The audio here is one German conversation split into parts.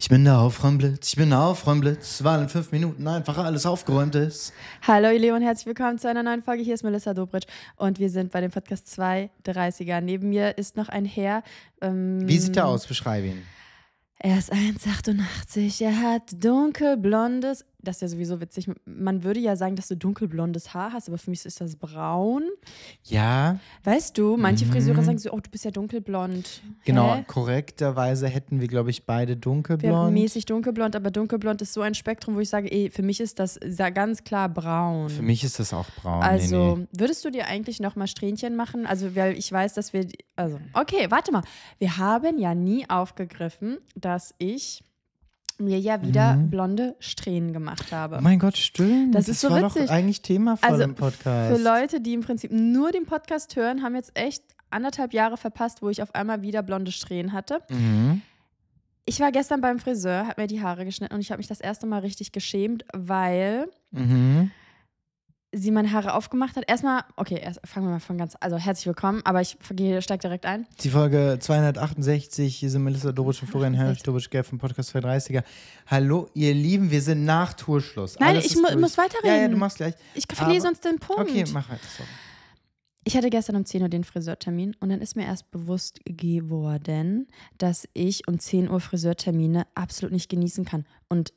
Ich bin der Aufräumblitz, ich bin der Aufräumblitz, weil in fünf Minuten einfach alles aufgeräumt ist. Hallo ihr Lieben herzlich willkommen zu einer neuen Folge. Hier ist Melissa Dobritsch und wir sind bei dem Podcast 230er. Neben mir ist noch ein Herr. Ähm, Wie sieht er aus? Beschreibe ihn. Er ist 1,88, er hat dunkelblondes das ist ja sowieso witzig. Man würde ja sagen, dass du dunkelblondes Haar hast, aber für mich ist das braun. Ja. Weißt du, manche mhm. Friseure sagen so, oh, du bist ja dunkelblond. Genau, Hä? korrekterweise hätten wir, glaube ich, beide dunkelblond. mäßig dunkelblond, aber dunkelblond ist so ein Spektrum, wo ich sage, ey, für mich ist das ganz klar braun. Für mich ist das auch braun. Also, nee, nee. würdest du dir eigentlich nochmal Strähnchen machen? Also, weil ich weiß, dass wir, also, okay, warte mal. Wir haben ja nie aufgegriffen, dass ich mir ja wieder mhm. blonde Strähnen gemacht habe. Mein Gott, stimmt. Das ist so war witzig. Doch eigentlich Thema von also, dem Podcast. Für Leute, die im Prinzip nur den Podcast hören, haben jetzt echt anderthalb Jahre verpasst, wo ich auf einmal wieder blonde Strähnen hatte. Mhm. Ich war gestern beim Friseur, habe mir die Haare geschnitten und ich habe mich das erste Mal richtig geschämt, weil mhm sie meine Haare aufgemacht hat. Erstmal, okay, erst, fangen wir mal von ganz, also herzlich willkommen, aber ich steige direkt ein. Die Folge 268, hier sind Melissa Dobusch und Florian Heinrich Dobusch Gelb vom Podcast 230er. Hallo, ihr Lieben, wir sind nach Tourschluss. Nein, Alles ich mu muss weiterreden. Ja, ja, du machst gleich. Ich verliere sonst den Punkt. Okay, mach halt. Sorry. Ich hatte gestern um 10 Uhr den Friseurtermin und dann ist mir erst bewusst geworden, dass ich um 10 Uhr Friseurtermine absolut nicht genießen kann. Und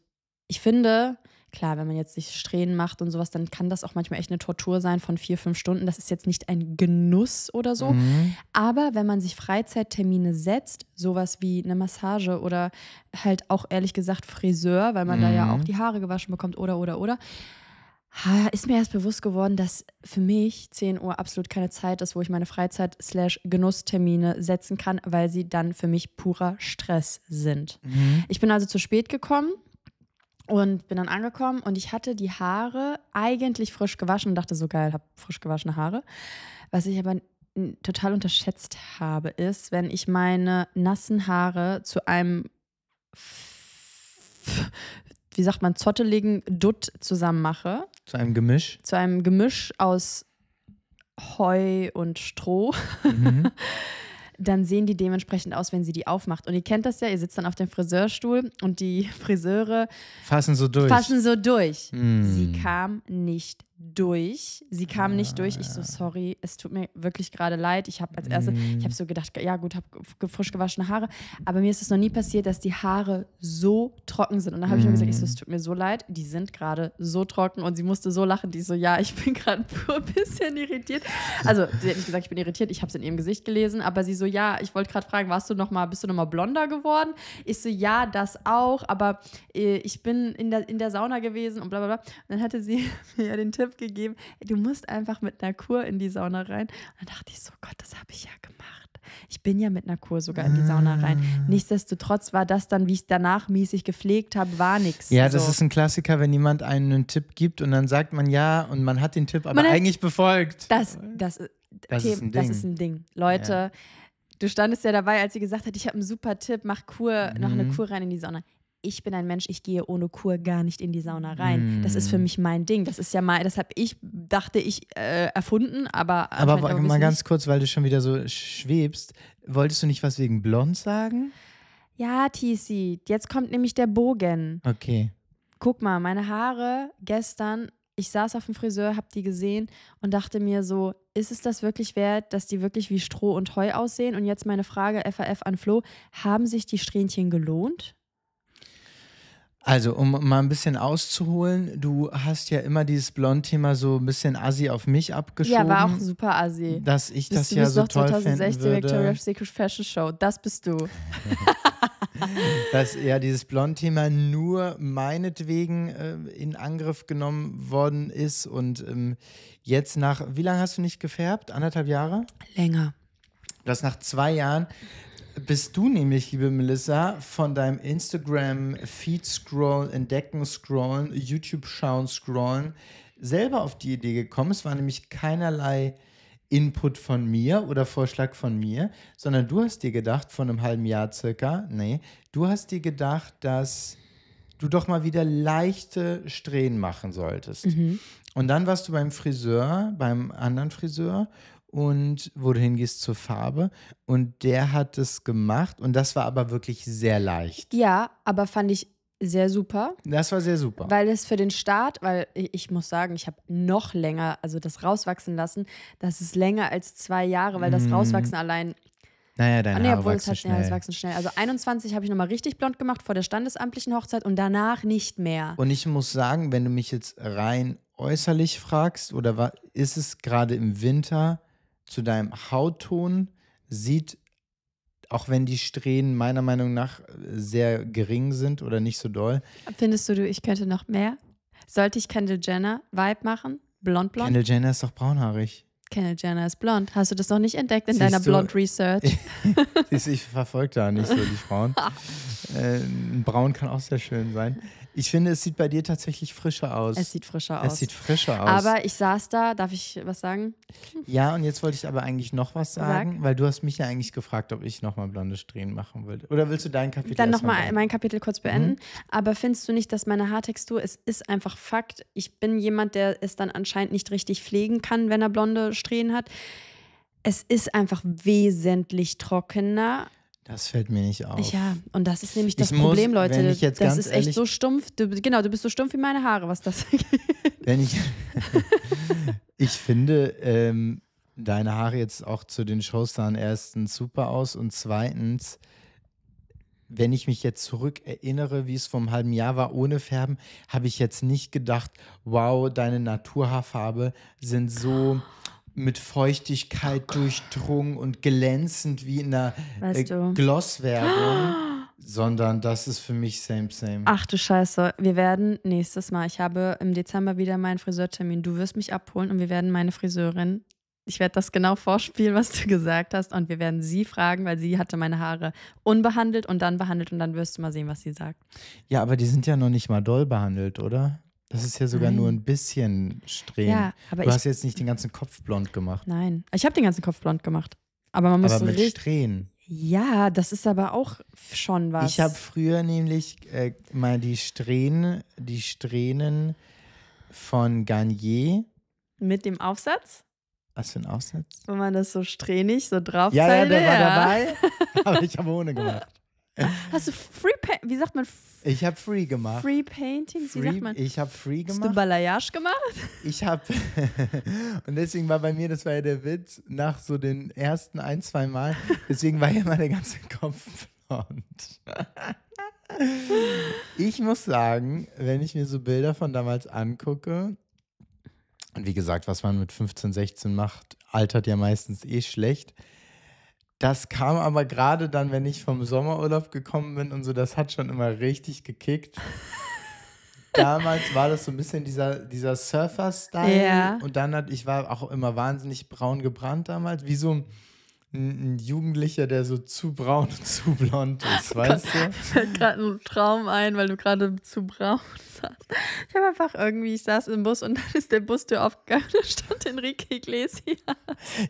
ich finde, klar, wenn man jetzt sich Strähnen macht und sowas, dann kann das auch manchmal echt eine Tortur sein von vier, fünf Stunden. Das ist jetzt nicht ein Genuss oder so. Mhm. Aber wenn man sich Freizeittermine setzt, sowas wie eine Massage oder halt auch ehrlich gesagt Friseur, weil man mhm. da ja mhm. auch die Haare gewaschen bekommt oder, oder, oder. ist mir erst bewusst geworden, dass für mich 10 Uhr absolut keine Zeit ist, wo ich meine Freizeit-Genusstermine setzen kann, weil sie dann für mich purer Stress sind. Mhm. Ich bin also zu spät gekommen und bin dann angekommen und ich hatte die Haare eigentlich frisch gewaschen und dachte so geil, habe frisch gewaschene Haare. Was ich aber total unterschätzt habe, ist, wenn ich meine nassen Haare zu einem, wie sagt man, zotteligen Dutt zusammen mache. Zu einem Gemisch? Zu einem Gemisch aus Heu und Stroh. Mhm. dann sehen die dementsprechend aus, wenn sie die aufmacht. Und ihr kennt das ja, ihr sitzt dann auf dem Friseurstuhl und die Friseure fassen so durch. Fassen so durch. Mm. Sie kam nicht durch. Sie kam ja, nicht durch. Ich so, ah. sorry, es tut mir wirklich gerade leid. Ich habe als erste, mm. ich habe mhm. so gedacht, ja gut, habe frisch gewaschene Haare. Aber mir ist es noch nie passiert, dass die Haare so trocken sind. Und dann habe mm. ich mir gesagt, ich so, es mhm. tut mir so leid. Die sind gerade so trocken. Und sie musste so lachen. Die so, ja, ich bin gerade ein bisschen irritiert. Also, sie hat nicht gesagt, ich bin irritiert. Ich habe es in ihrem Gesicht gelesen. Aber sie so, ja, ich wollte gerade fragen, warst du noch mal, bist du noch mal blonder geworden? Ich so, ja, das auch. Aber äh, ich bin in der, in der Sauna gewesen und bla bla bla. Und dann hatte sie mir ja den Tipp, Tipp gegeben, du musst einfach mit einer Kur in die Sauna rein. Und dann dachte ich so, Gott, das habe ich ja gemacht. Ich bin ja mit einer Kur sogar in die Sauna rein. Ah. Nichtsdestotrotz war das dann, wie ich es danach mäßig gepflegt habe, war nichts. Ja, das so. ist ein Klassiker, wenn jemand einen, einen Tipp gibt und dann sagt man ja und man hat den Tipp, aber hat, eigentlich befolgt. Das, das, äh, das, Thema, ist das, ist, ein Ding. Leute, ja. du standest ja dabei, als sie gesagt hat, ich habe einen super Tipp, mach Kur, mhm. noch eine mhm. Kur rein in die Sauna ich bin ein Mensch, ich gehe ohne Kur gar nicht in die Sauna rein. Mm. Das ist für mm. mich mein Ding. Das ist ja mal, das habe ich, dachte ich, äh, erfunden, aber. Aber mal nicht. ganz kurz, weil du schon wieder so schwebst, wolltest du nicht was wegen Blond sagen? Ja, TC, jetzt kommt nämlich der Bogen. Okay. Guck mal, meine Haare gestern, ich saß auf dem Friseur, hab die gesehen und dachte mir so, ist es das wirklich wert, dass die wirklich wie Stroh und Heu aussehen? Und jetzt meine Frage FAF an Flo, haben sich die Strähnchen gelohnt? Also, um mal ein bisschen auszuholen, du hast ja immer dieses Blond-Thema so ein bisschen assi auf mich abgeschoben. Ja, war auch super assi. Dass ich bist das du, ja bist so toll 2016 finden würde. Victoria's Secret Fashion Show, das bist du. dass ja dieses Blond-Thema nur meinetwegen äh, in Angriff genommen worden ist und ähm, jetzt nach, wie lange hast du nicht gefärbt? Anderthalb Jahre? Länger. Dass nach zwei Jahren bist du nämlich, liebe Melissa, von deinem Instagram-Feed scrollen, entdecken, scrollen, YouTube schauen, scrollen, selber auf die Idee gekommen. Es war nämlich keinerlei Input von mir oder Vorschlag von mir, sondern du hast dir gedacht, vor einem halben Jahr circa, nee, du hast dir gedacht, dass du doch mal wieder leichte Strähnen machen solltest. Mhm. Und dann warst du beim Friseur, beim anderen Friseur und wo du hingehst zur Farbe. Und der hat es gemacht und das war aber wirklich sehr leicht. Ja, aber fand ich sehr super. Das war sehr super. Weil es für den Start, weil ich muss sagen, ich habe noch länger, also das rauswachsen lassen, das ist länger als zwei Jahre, weil das mhm. Rauswachsen allein. Naja, deine oh, nee, Haare obwohl, wachsen hat, schnell. Ja, es wachsen schnell. Also 21 habe ich nochmal richtig blond gemacht vor der standesamtlichen Hochzeit und danach nicht mehr. Und ich muss sagen, wenn du mich jetzt rein äußerlich fragst, oder war, ist es gerade im Winter zu deinem Hautton sieht, auch wenn die Strähnen meiner Meinung nach äh, sehr gering sind oder nicht so doll. Findest du, ich könnte noch mehr? Sollte ich Kendall Jenner Vibe machen? Blond, blond? Kendall Jenner ist doch braunhaarig. Kendall Jenner ist blond. Hast du das noch nicht entdeckt in Siehst deiner Blond Research? Siehst du, ich verfolge da nicht so die Frauen. äh, braun kann auch sehr schön sein. Ich finde, es sieht bei dir tatsächlich frischer aus. Es sieht frischer aus. Es sieht frischer aus. Aber ich saß da, darf ich was sagen? Ja, und jetzt wollte ich aber eigentlich noch was sagen, Sag. weil du hast mich ja eigentlich gefragt, ob ich nochmal blonde Strähnen machen will. Oder willst du dein Kapitel Dann nochmal mein Kapitel kurz beenden. Mhm. Aber findest du nicht, dass meine Haartextur, es ist einfach Fakt. Ich bin jemand, der es dann anscheinend nicht richtig pflegen kann, wenn er blonde Strähnen hat. Es ist einfach wesentlich trockener das fällt mir nicht auf. Ja, und das ist nämlich das ich Problem, muss, Leute. das ist echt so stumpf. Du, genau, du bist so stumpf wie meine Haare, was das angeht. Wenn ich, ich finde ähm, deine Haare jetzt auch zu den Shows dann erstens super aus und zweitens, wenn ich mich jetzt zurück erinnere, wie es vor einem halben Jahr war ohne Färben, habe ich jetzt nicht gedacht, wow, deine Naturhaarfarbe sind so. Oh mit Feuchtigkeit oh durchdrungen und glänzend wie in einer äh, Glosswerbung. Sondern das ist für mich same, same. Ach du Scheiße, wir werden nächstes Mal, ich habe im Dezember wieder meinen Friseurtermin, du wirst mich abholen und wir werden meine Friseurin ich werde das genau vorspielen, was du gesagt hast. Und wir werden sie fragen, weil sie hatte meine Haare unbehandelt und dann behandelt. Und dann wirst du mal sehen, was sie sagt. Ja, aber die sind ja noch nicht mal doll behandelt, oder? Das ist ja sogar Nein. nur ein bisschen Strähnen. Ja, aber du ich, hast jetzt nicht den ganzen Kopf blond gemacht. Nein, ich habe den ganzen Kopf blond gemacht. Aber man muss aber so mit Strähnen. Ja, das ist aber auch schon was. Ich habe früher nämlich äh, mal die Strähnen, die Strähnen von Garnier. Mit dem Aufsatz? Was für ein Aufsatz? Wo man das so strähnig so drauf Ja, ja, der ja. war dabei, aber ich habe ohne gemacht. Hast du Free Paint, wie sagt man? Ich habe Free gemacht. Free Paintings, free, sagt man? Ich habe Free gemacht. Hast du Balayage gemacht? Ich habe, und deswegen war bei mir, das war ja der Witz, nach so den ersten ein, zwei Mal, deswegen war ja mein der ganze Kopf blond. Ich muss sagen, wenn ich mir so Bilder von damals angucke, und wie gesagt, was man mit 15, 16 macht, altert ja meistens eh schlecht. Das kam aber gerade dann, wenn ich vom Sommerurlaub gekommen bin und so, das hat schon immer richtig gekickt. Damals war das so ein bisschen dieser, dieser Surfer-Style. Ja. Und dann hat, ich war auch immer wahnsinnig braun gebrannt damals, wie so ein ein, Jugendlicher, der so zu braun und zu blond ist, weißt du? Fällt gerade ein Traum ein, weil du gerade zu braun saßt. Ich habe einfach irgendwie, ich saß im Bus und dann ist der Bus Bustür aufgegangen, da stand Enrique Iglesias.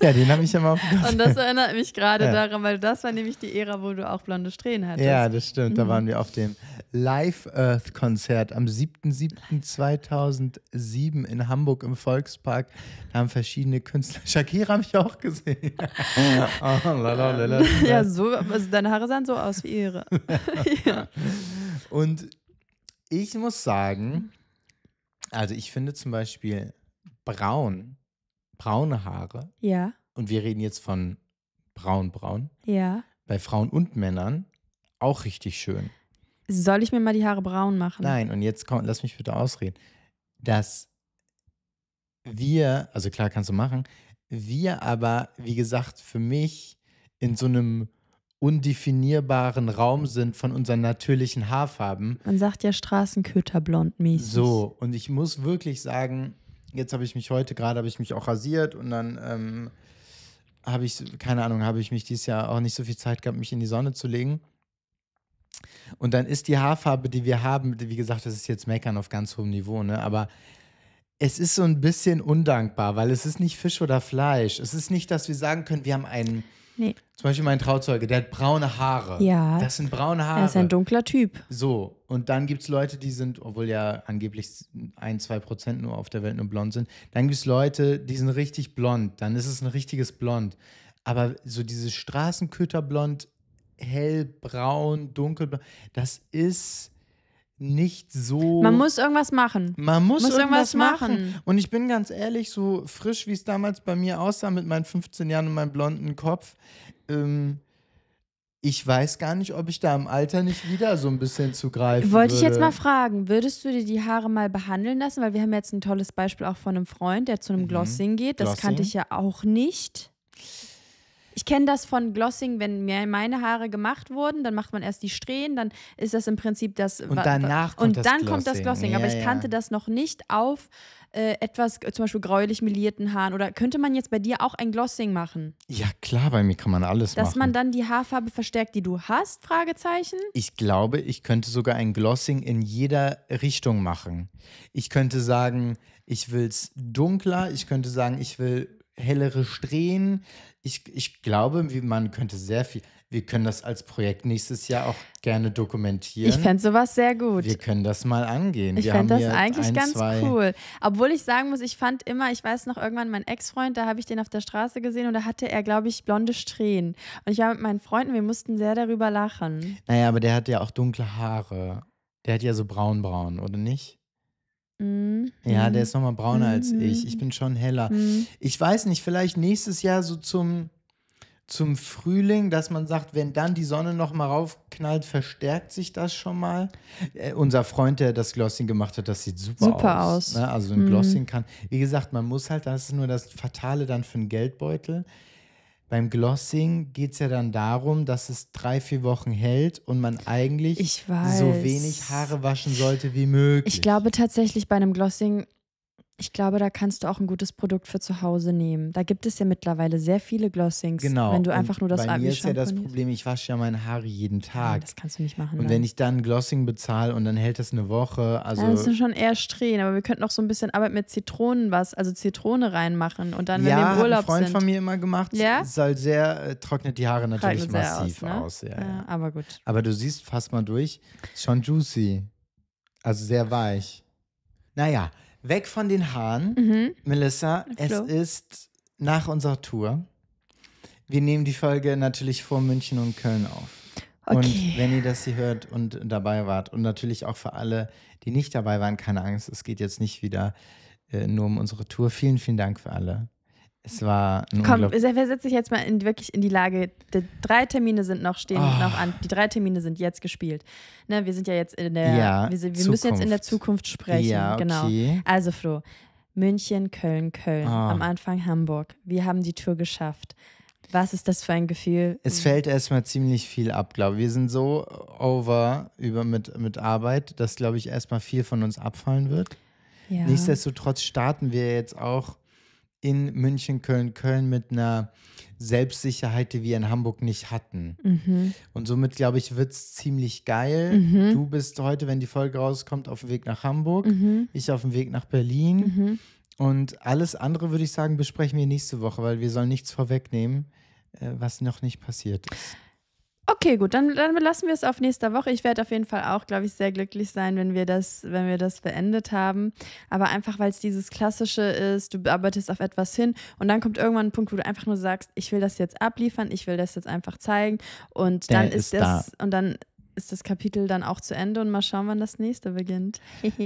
Ja, den habe ich immer aufgegangen. Und das erinnert mich gerade ja. daran, weil das war nämlich die Ära, wo du auch blonde Strähnen hattest. Ja, das stimmt. Mhm. Da waren wir auf dem Live-Earth-Konzert am 7.7.2007 in Hamburg im Volkspark. Da haben verschiedene Künstler, Shakira habe ich auch gesehen. Ja lala, lala. Ähm, ja, so, also deine Haare sahen so aus wie ihre. ja. Und ich muss sagen, mhm. also ich finde zum Beispiel braun, braune Haare. Ja. Und wir reden jetzt von braun, braun. Ja. Bei Frauen und Männern auch richtig schön. Soll ich mir mal die Haare braun machen? Nein, und jetzt komm, lass mich bitte ausreden. Dass wir, also klar kannst du machen, wir aber, wie gesagt, für mich in so einem undefinierbaren Raum sind von unseren natürlichen Haarfarben. Man sagt ja Straßenköterblond-mäßig. So, und ich muss wirklich sagen, jetzt habe ich mich heute gerade, habe ich mich auch rasiert und dann ähm, habe ich, keine Ahnung, habe ich mich dieses Jahr auch nicht so viel Zeit gehabt, mich in die Sonne zu legen. Und dann ist die Haarfarbe, die wir haben, wie gesagt, das ist jetzt Meckern auf ganz hohem Niveau, ne? aber es ist so ein bisschen undankbar, weil es ist nicht Fisch oder Fleisch. Es ist nicht, dass wir sagen können, wir haben einen. Nee. Zum Beispiel mein Trauzeuge, der hat braune Haare. Ja. Das sind braune Haare. Er ist ein dunkler Typ. So. Und dann gibt es Leute, die sind, obwohl ja angeblich ein, zwei Prozent nur auf der Welt nur blond sind, dann gibt es Leute, die sind richtig blond. Dann ist es ein richtiges Blond. Aber so dieses Straßenköterblond, hellbraun, dunkelblond, das ist nicht so. Man muss irgendwas machen. Man muss, muss irgendwas, irgendwas machen. machen. Und ich bin ganz ehrlich, so frisch wie es damals bei mir aussah mit meinen 15 Jahren und meinem blonden Kopf, ähm, ich weiß gar nicht, ob ich da im Alter nicht wieder so ein bisschen zugreifen greifen Wollte würde. ich jetzt mal fragen, würdest du dir die Haare mal behandeln lassen? Weil wir haben jetzt ein tolles Beispiel auch von einem Freund, der zu einem mhm. Glossing geht. Das Glossing? kannte ich ja auch nicht. Ich kenne das von Glossing, wenn mir meine Haare gemacht wurden, dann macht man erst die Strähnen, dann ist das im Prinzip das. Und danach kommt und das dann Glossing. kommt das Glossing. Ja, aber ich ja. kannte das noch nicht auf äh, etwas, äh, zum Beispiel gräulich melierten Haaren. Oder könnte man jetzt bei dir auch ein Glossing machen? Ja, klar, bei mir kann man alles Dass machen. Dass man dann die Haarfarbe verstärkt, die du hast? Fragezeichen. Ich glaube, ich könnte sogar ein Glossing in jeder Richtung machen. Ich könnte sagen, ich will es dunkler, ich könnte sagen, ich will hellere Strähnen, ich, ich glaube, man könnte sehr viel. Wir können das als Projekt nächstes Jahr auch gerne dokumentieren. Ich fände sowas sehr gut. Wir können das mal angehen. Ich fände das eigentlich ein, ganz zwei. cool. Obwohl ich sagen muss, ich fand immer, ich weiß noch irgendwann, mein Ex-Freund, da habe ich den auf der Straße gesehen und da hatte er, glaube ich, blonde Strähnen. Und ich war mit meinen Freunden, wir mussten sehr darüber lachen. Naja, aber der hat ja auch dunkle Haare. Der hat ja so braun-braun, oder nicht? Mhm. Ja, der ist nochmal brauner mhm. als ich. Ich bin schon heller. Mhm. Ich weiß nicht, vielleicht nächstes Jahr so zum, zum Frühling, dass man sagt, wenn dann die Sonne nochmal raufknallt, verstärkt sich das schon mal. Äh, unser Freund, der das Glossing gemacht hat, das sieht super, super aus. aus. Ne? Also ein mhm. Glossing kann, wie gesagt, man muss halt, das ist nur das Fatale dann für einen Geldbeutel. Beim Glossing geht es ja dann darum, dass es drei, vier Wochen hält und man eigentlich so wenig Haare waschen sollte wie möglich. Ich glaube tatsächlich, bei einem Glossing ich glaube, da kannst du auch ein gutes Produkt für zu Hause nehmen. Da gibt es ja mittlerweile sehr viele Glossings. Genau. Wenn du einfach nur das Bei mir ist ja das Problem, ich wasche ja meine Haare jeden Tag. Ja, das kannst du nicht machen. Und ne? wenn ich dann Glossing bezahle und dann hält das eine Woche, also ja, sind schon eher Strähnen, aber wir könnten auch so ein bisschen Arbeit mit Zitronen was, also Zitrone reinmachen und dann wenn ja, wir im Urlaub ein Freund von mir immer gemacht. Ja. Soll sehr äh, trocknet die Haare natürlich Trocknen massiv aus. Ne? aus. Ja, ja, aber gut. Aber du siehst fast mal durch, schon juicy, also sehr weich. Naja. Weg von den Haaren. Mhm. Melissa, Flo. es ist nach unserer Tour. Wir nehmen die Folge natürlich vor München und Köln auf. Okay. Und wenn ihr das hier hört und dabei wart und natürlich auch für alle, die nicht dabei waren, keine Angst, es geht jetzt nicht wieder äh, nur um unsere Tour. Vielen, vielen Dank für alle, es war ein Komm, versetze dich jetzt mal in, wirklich in die Lage, die drei Termine sind noch stehen oh. noch an. Die drei Termine sind jetzt gespielt. Ne, wir sind ja jetzt in der ja, wir, sind, wir müssen jetzt in der Zukunft sprechen, ja, genau. okay. genau. Also Flo, München, Köln, Köln, oh. am Anfang Hamburg. Wir haben die Tour geschafft. Was ist das für ein Gefühl? Es fällt erstmal ziemlich viel ab, glaube ich. Wir sind so over über mit, mit Arbeit, dass, glaube ich, erstmal viel von uns abfallen wird. Ja. Nichtsdestotrotz starten wir jetzt auch in München, Köln, Köln mit einer Selbstsicherheit, die wir in Hamburg nicht hatten. Mhm. Und somit, glaube ich, wird es ziemlich geil. Mhm. Du bist heute, wenn die Folge rauskommt, auf dem Weg nach Hamburg, mhm. ich auf dem Weg nach Berlin. Mhm. Und alles andere, würde ich sagen, besprechen wir nächste Woche, weil wir sollen nichts vorwegnehmen, äh, was noch nicht passiert ist. Okay, gut, dann, dann belassen wir es auf nächste Woche. Ich werde auf jeden Fall auch, glaube ich, sehr glücklich sein, wenn wir das, wenn wir das beendet haben. Aber einfach, weil es dieses Klassische ist, du arbeitest auf etwas hin und dann kommt irgendwann ein Punkt, wo du einfach nur sagst, ich will das jetzt abliefern, ich will das jetzt einfach zeigen. Und Der dann ist, ist das, da. und dann ist das Kapitel dann auch zu Ende und mal schauen, wann das nächste beginnt.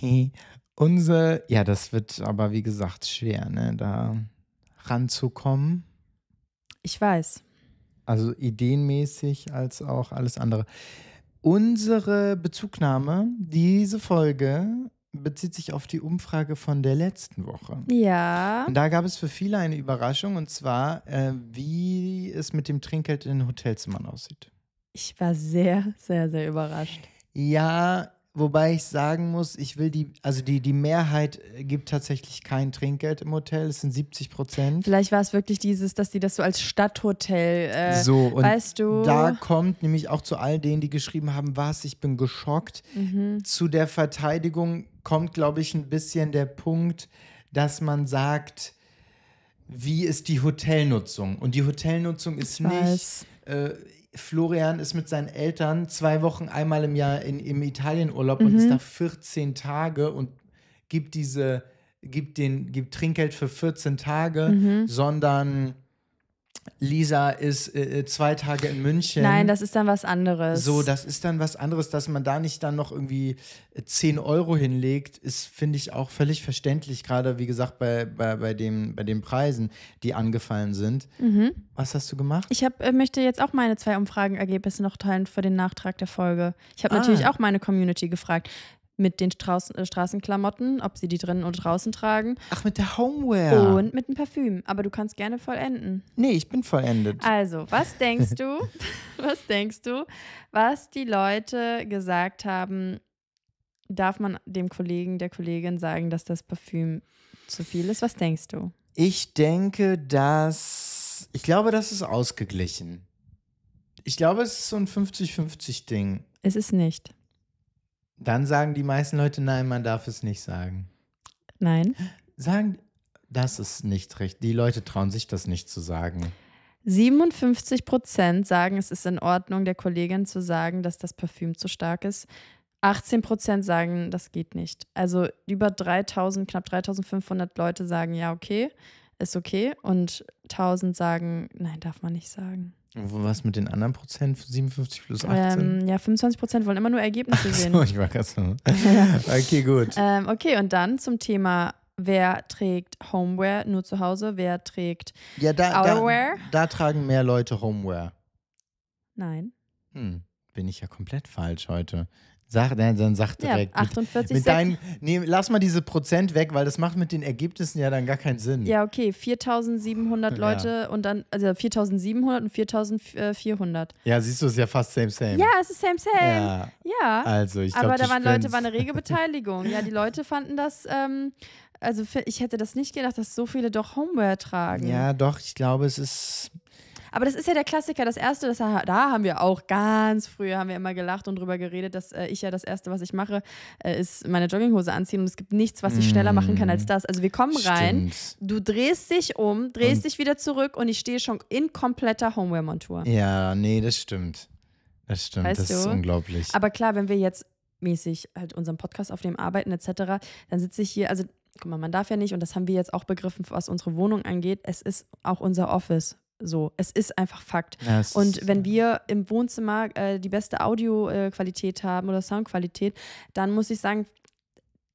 Unser, ja, das wird aber wie gesagt schwer, ne, da ranzukommen. Ich weiß. Also ideenmäßig als auch alles andere. Unsere Bezugnahme, diese Folge bezieht sich auf die Umfrage von der letzten Woche. Ja. Und da gab es für viele eine Überraschung und zwar, äh, wie es mit dem Trinkgeld in den Hotelzimmern aussieht. Ich war sehr, sehr, sehr überrascht. Ja, wobei ich sagen muss, ich will die, also die, die Mehrheit äh, gibt tatsächlich kein Trinkgeld im Hotel, es sind 70 Prozent. Vielleicht war es wirklich dieses, dass die das so als Stadthotel, äh, so, und weißt du. Da kommt nämlich auch zu all denen, die geschrieben haben, was, ich bin geschockt. Mhm. Zu der Verteidigung kommt, glaube ich, ein bisschen der Punkt, dass man sagt, wie ist die Hotelnutzung? Und die Hotelnutzung ist ich nicht, äh, Florian ist mit seinen Eltern zwei Wochen einmal im Jahr in, im Italienurlaub mhm. und ist mhm. da 14 Tage und gibt diese, gibt den, gibt Trinkgeld für 14 Tage, mhm. sondern Lisa ist äh, äh, zwei Tage in München. Nein, das ist dann was anderes. So, das ist dann was anderes, dass man da nicht dann noch irgendwie 10 äh, Euro hinlegt, ist, finde ich, auch völlig verständlich, gerade wie gesagt bei, bei, bei, dem, bei den Preisen, die angefallen sind. Mhm. Was hast du gemacht? Ich hab, äh, möchte jetzt auch meine zwei Umfragenergebnisse noch teilen für den Nachtrag der Folge. Ich habe ah. natürlich auch meine Community gefragt mit den Straußen, äh, Straßenklamotten, ob sie die drinnen und draußen tragen. Ach, mit der Homeware. Und mit dem Parfüm. Aber du kannst gerne vollenden. Nee, ich bin vollendet. Also, was denkst du, was denkst du, was die Leute gesagt haben, darf man dem Kollegen, der Kollegin sagen, dass das Parfüm zu viel ist? Was denkst du? Ich denke, dass. Ich glaube, das ist ausgeglichen. Ich glaube, es ist so ein 50-50-Ding. Es ist nicht. Dann sagen die meisten Leute, nein, man darf es nicht sagen. Nein. Sagen, das ist nicht recht. Die Leute trauen sich das nicht zu sagen. 57 Prozent sagen, es ist in Ordnung, der Kollegin zu sagen, dass das Parfüm zu stark ist. 18 Prozent sagen, das geht nicht. Also über 3000, knapp 3500 Leute sagen, ja, okay, ist okay. Und 1000 sagen, nein, darf man nicht sagen. Was mit den anderen Prozent? 57 plus 18? Ähm, ja, 25 Prozent wollen immer nur Ergebnisse Ach so, sehen. ich war gerade so. Okay, gut. Ähm, okay, und dann zum Thema wer trägt Homeware nur zu Hause, wer trägt ja, da, Outerwear. Da, da, tragen mehr Leute Homeware. Nein. Hm, bin ich ja komplett falsch heute. Sag, nein, dann sag direkt. Ja, 48 mit, mit deinen, nee, lass mal diese Prozent weg, weil das macht mit den Ergebnissen ja dann gar keinen Sinn. Ja, okay, 4700 Leute ja. und dann, also 4700 und 4400. Ja, siehst du, ist ja fast same, same. Ja, es ist same, same. Ja. ja. Also, ich glaub, Aber da waren Leute, war eine rege Beteiligung. ja, die Leute fanden das, ähm, also ich hätte das nicht gedacht, dass so viele doch Homeware tragen. Ja, doch, ich glaube, es ist aber das ist ja der Klassiker. Das erste, das, da haben wir auch ganz früher haben wir immer gelacht und drüber geredet, dass äh, ich ja das erste, was ich mache, äh, ist meine Jogginghose anziehen und es gibt nichts, was ich schneller machen kann als mm. das. Also wir kommen Stimmt. rein, du drehst dich um, drehst und dich wieder zurück und ich stehe schon in kompletter Homeware-Montur. Ja, nee, das stimmt. Das stimmt, weißt das du? ist unglaublich. Aber klar, wenn wir jetzt mäßig halt unseren Podcast auf dem arbeiten etc., dann sitze ich hier, also guck mal, man darf ja nicht, und das haben wir jetzt auch begriffen, was unsere Wohnung angeht, es ist auch unser Office. So, es ist einfach Fakt. Ja, und wenn wir im Wohnzimmer äh, die beste Audioqualität haben oder Soundqualität, dann muss ich sagen,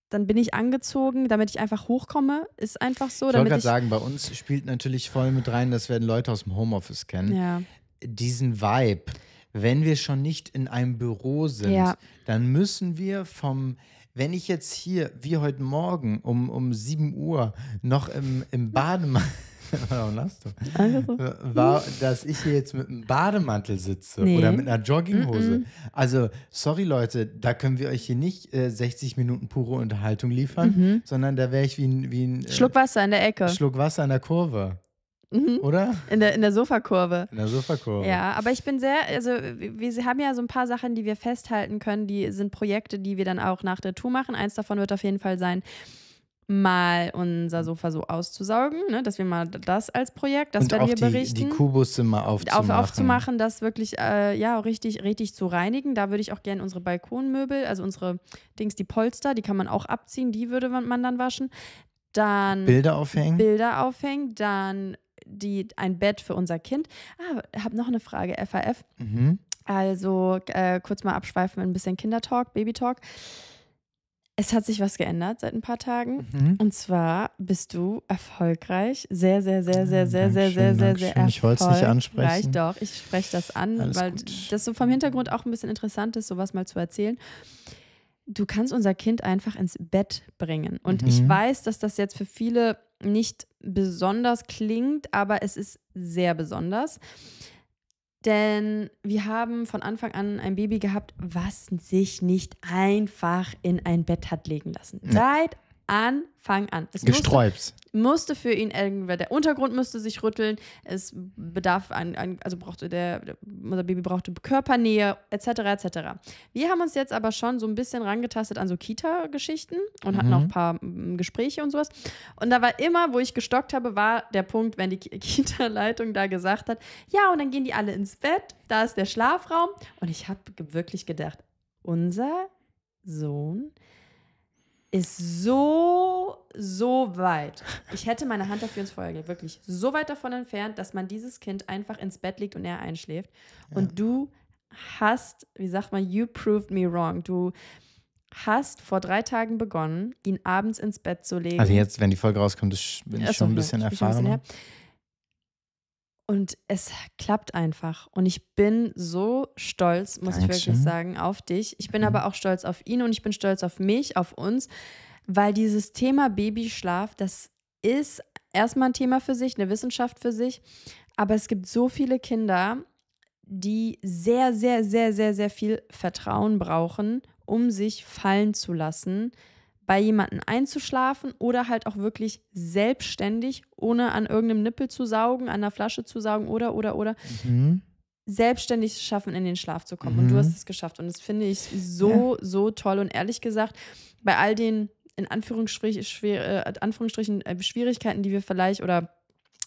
dann bin ich angezogen, damit ich einfach hochkomme, ist einfach so. Ich wollte gerade sagen, bei uns spielt natürlich voll mit rein, das werden Leute aus dem Homeoffice kennen, ja. diesen Vibe. Wenn wir schon nicht in einem Büro sind, ja. dann müssen wir vom, wenn ich jetzt hier, wie heute Morgen um, um 7 Uhr, noch im, im Bademantel Warum lachst du? Also. War, dass ich hier jetzt mit einem Bademantel sitze nee. oder mit einer Jogginghose. Mm -mm. Also, sorry Leute, da können wir euch hier nicht äh, 60 Minuten pure Unterhaltung liefern, mhm. sondern da wäre ich wie ein, wie ein. Äh, Schluck Wasser in der Ecke. Schluck Wasser in der Kurve. Mhm. Oder? In der, in der Sofakurve. In der Sofakurve. Ja, aber ich bin sehr, also wir haben ja so ein paar Sachen, die wir festhalten können, die sind Projekte, die wir dann auch nach der Tour machen. Eins davon wird auf jeden Fall sein, mal unser Sofa so auszusaugen, ne? dass wir mal das als Projekt, dass wir hier die, berichten. Die Kubusse mal aufzumachen. Auf, aufzumachen, das wirklich äh, ja richtig, richtig zu reinigen. Da würde ich auch gerne unsere Balkonmöbel, also unsere Dings, die Polster, die kann man auch abziehen, die würde man dann waschen. Dann Bilder aufhängen. Bilder aufhängen, dann die, ein Bett für unser Kind. Ah, habe noch eine Frage, FAF. Mhm. Also äh, kurz mal abschweifen, ein bisschen Kindertalk, Babytalk. Talk es hat sich was geändert seit ein paar Tagen. Mhm. Und zwar bist du erfolgreich, sehr, sehr, sehr, sehr, mhm, sehr, sehr, sehr, sehr, sehr erfolgreich. Ich wollte es nicht ansprechen. Doch, ich spreche das an, Alles weil gut. das so vom Hintergrund auch ein bisschen interessant ist, sowas mal zu erzählen. Du kannst unser Kind einfach ins Bett bringen. Und mhm. ich weiß, dass das jetzt für viele nicht besonders klingt, aber es ist sehr besonders. Denn wir haben von Anfang an ein Baby gehabt, was sich nicht einfach in ein Bett hat legen lassen. Ja. Seit Anfang an. Es Gesträubs. Musste, musste, für ihn irgendwer, der Untergrund musste sich rütteln, es bedarf an, an also brauchte der, unser Baby brauchte Körpernähe, etc., etc. Wir haben uns jetzt aber schon so ein bisschen rangetastet an so Kita-Geschichten und mhm. hatten auch ein paar mm, Gespräche und sowas. Und da war immer, wo ich gestockt habe, war der Punkt, wenn die Kita-Leitung da gesagt hat, ja, und dann gehen die alle ins Bett, da ist der Schlafraum. Und ich habe wirklich gedacht, unser Sohn ist so, so weit. Ich hätte meine Hand dafür ins Feuer gelegt, wirklich so weit davon entfernt, dass man dieses Kind einfach ins Bett legt und er einschläft. Ja. Und du hast, wie sagt man, you proved me wrong. Du hast vor drei Tagen begonnen, ihn abends ins Bett zu legen. Also jetzt, wenn die Folge rauskommt, bin ich Achso, schon ein bisschen ja, erfahren. Und es klappt einfach. Und ich bin so stolz, muss Dankeschön. ich wirklich sagen, auf dich. Ich bin mhm. aber auch stolz auf ihn und ich bin stolz auf mich, auf uns, weil dieses Thema Babyschlaf, das ist erstmal ein Thema für sich, eine Wissenschaft für sich. Aber es gibt so viele Kinder, die sehr, sehr, sehr, sehr, sehr viel Vertrauen brauchen, um sich fallen zu lassen, bei jemandem einzuschlafen oder halt auch wirklich selbstständig, ohne an irgendeinem Nippel zu saugen, an der Flasche zu saugen oder, oder, oder. Mhm. Selbstständig schaffen, in den Schlaf zu kommen. Mhm. Und du mhm. hast es geschafft. Und das finde ich so, ja. so toll. Und ehrlich gesagt, bei all den in äh, Anführungsstrichen, Anführungsstrichen äh, Schwierigkeiten, die wir vielleicht oder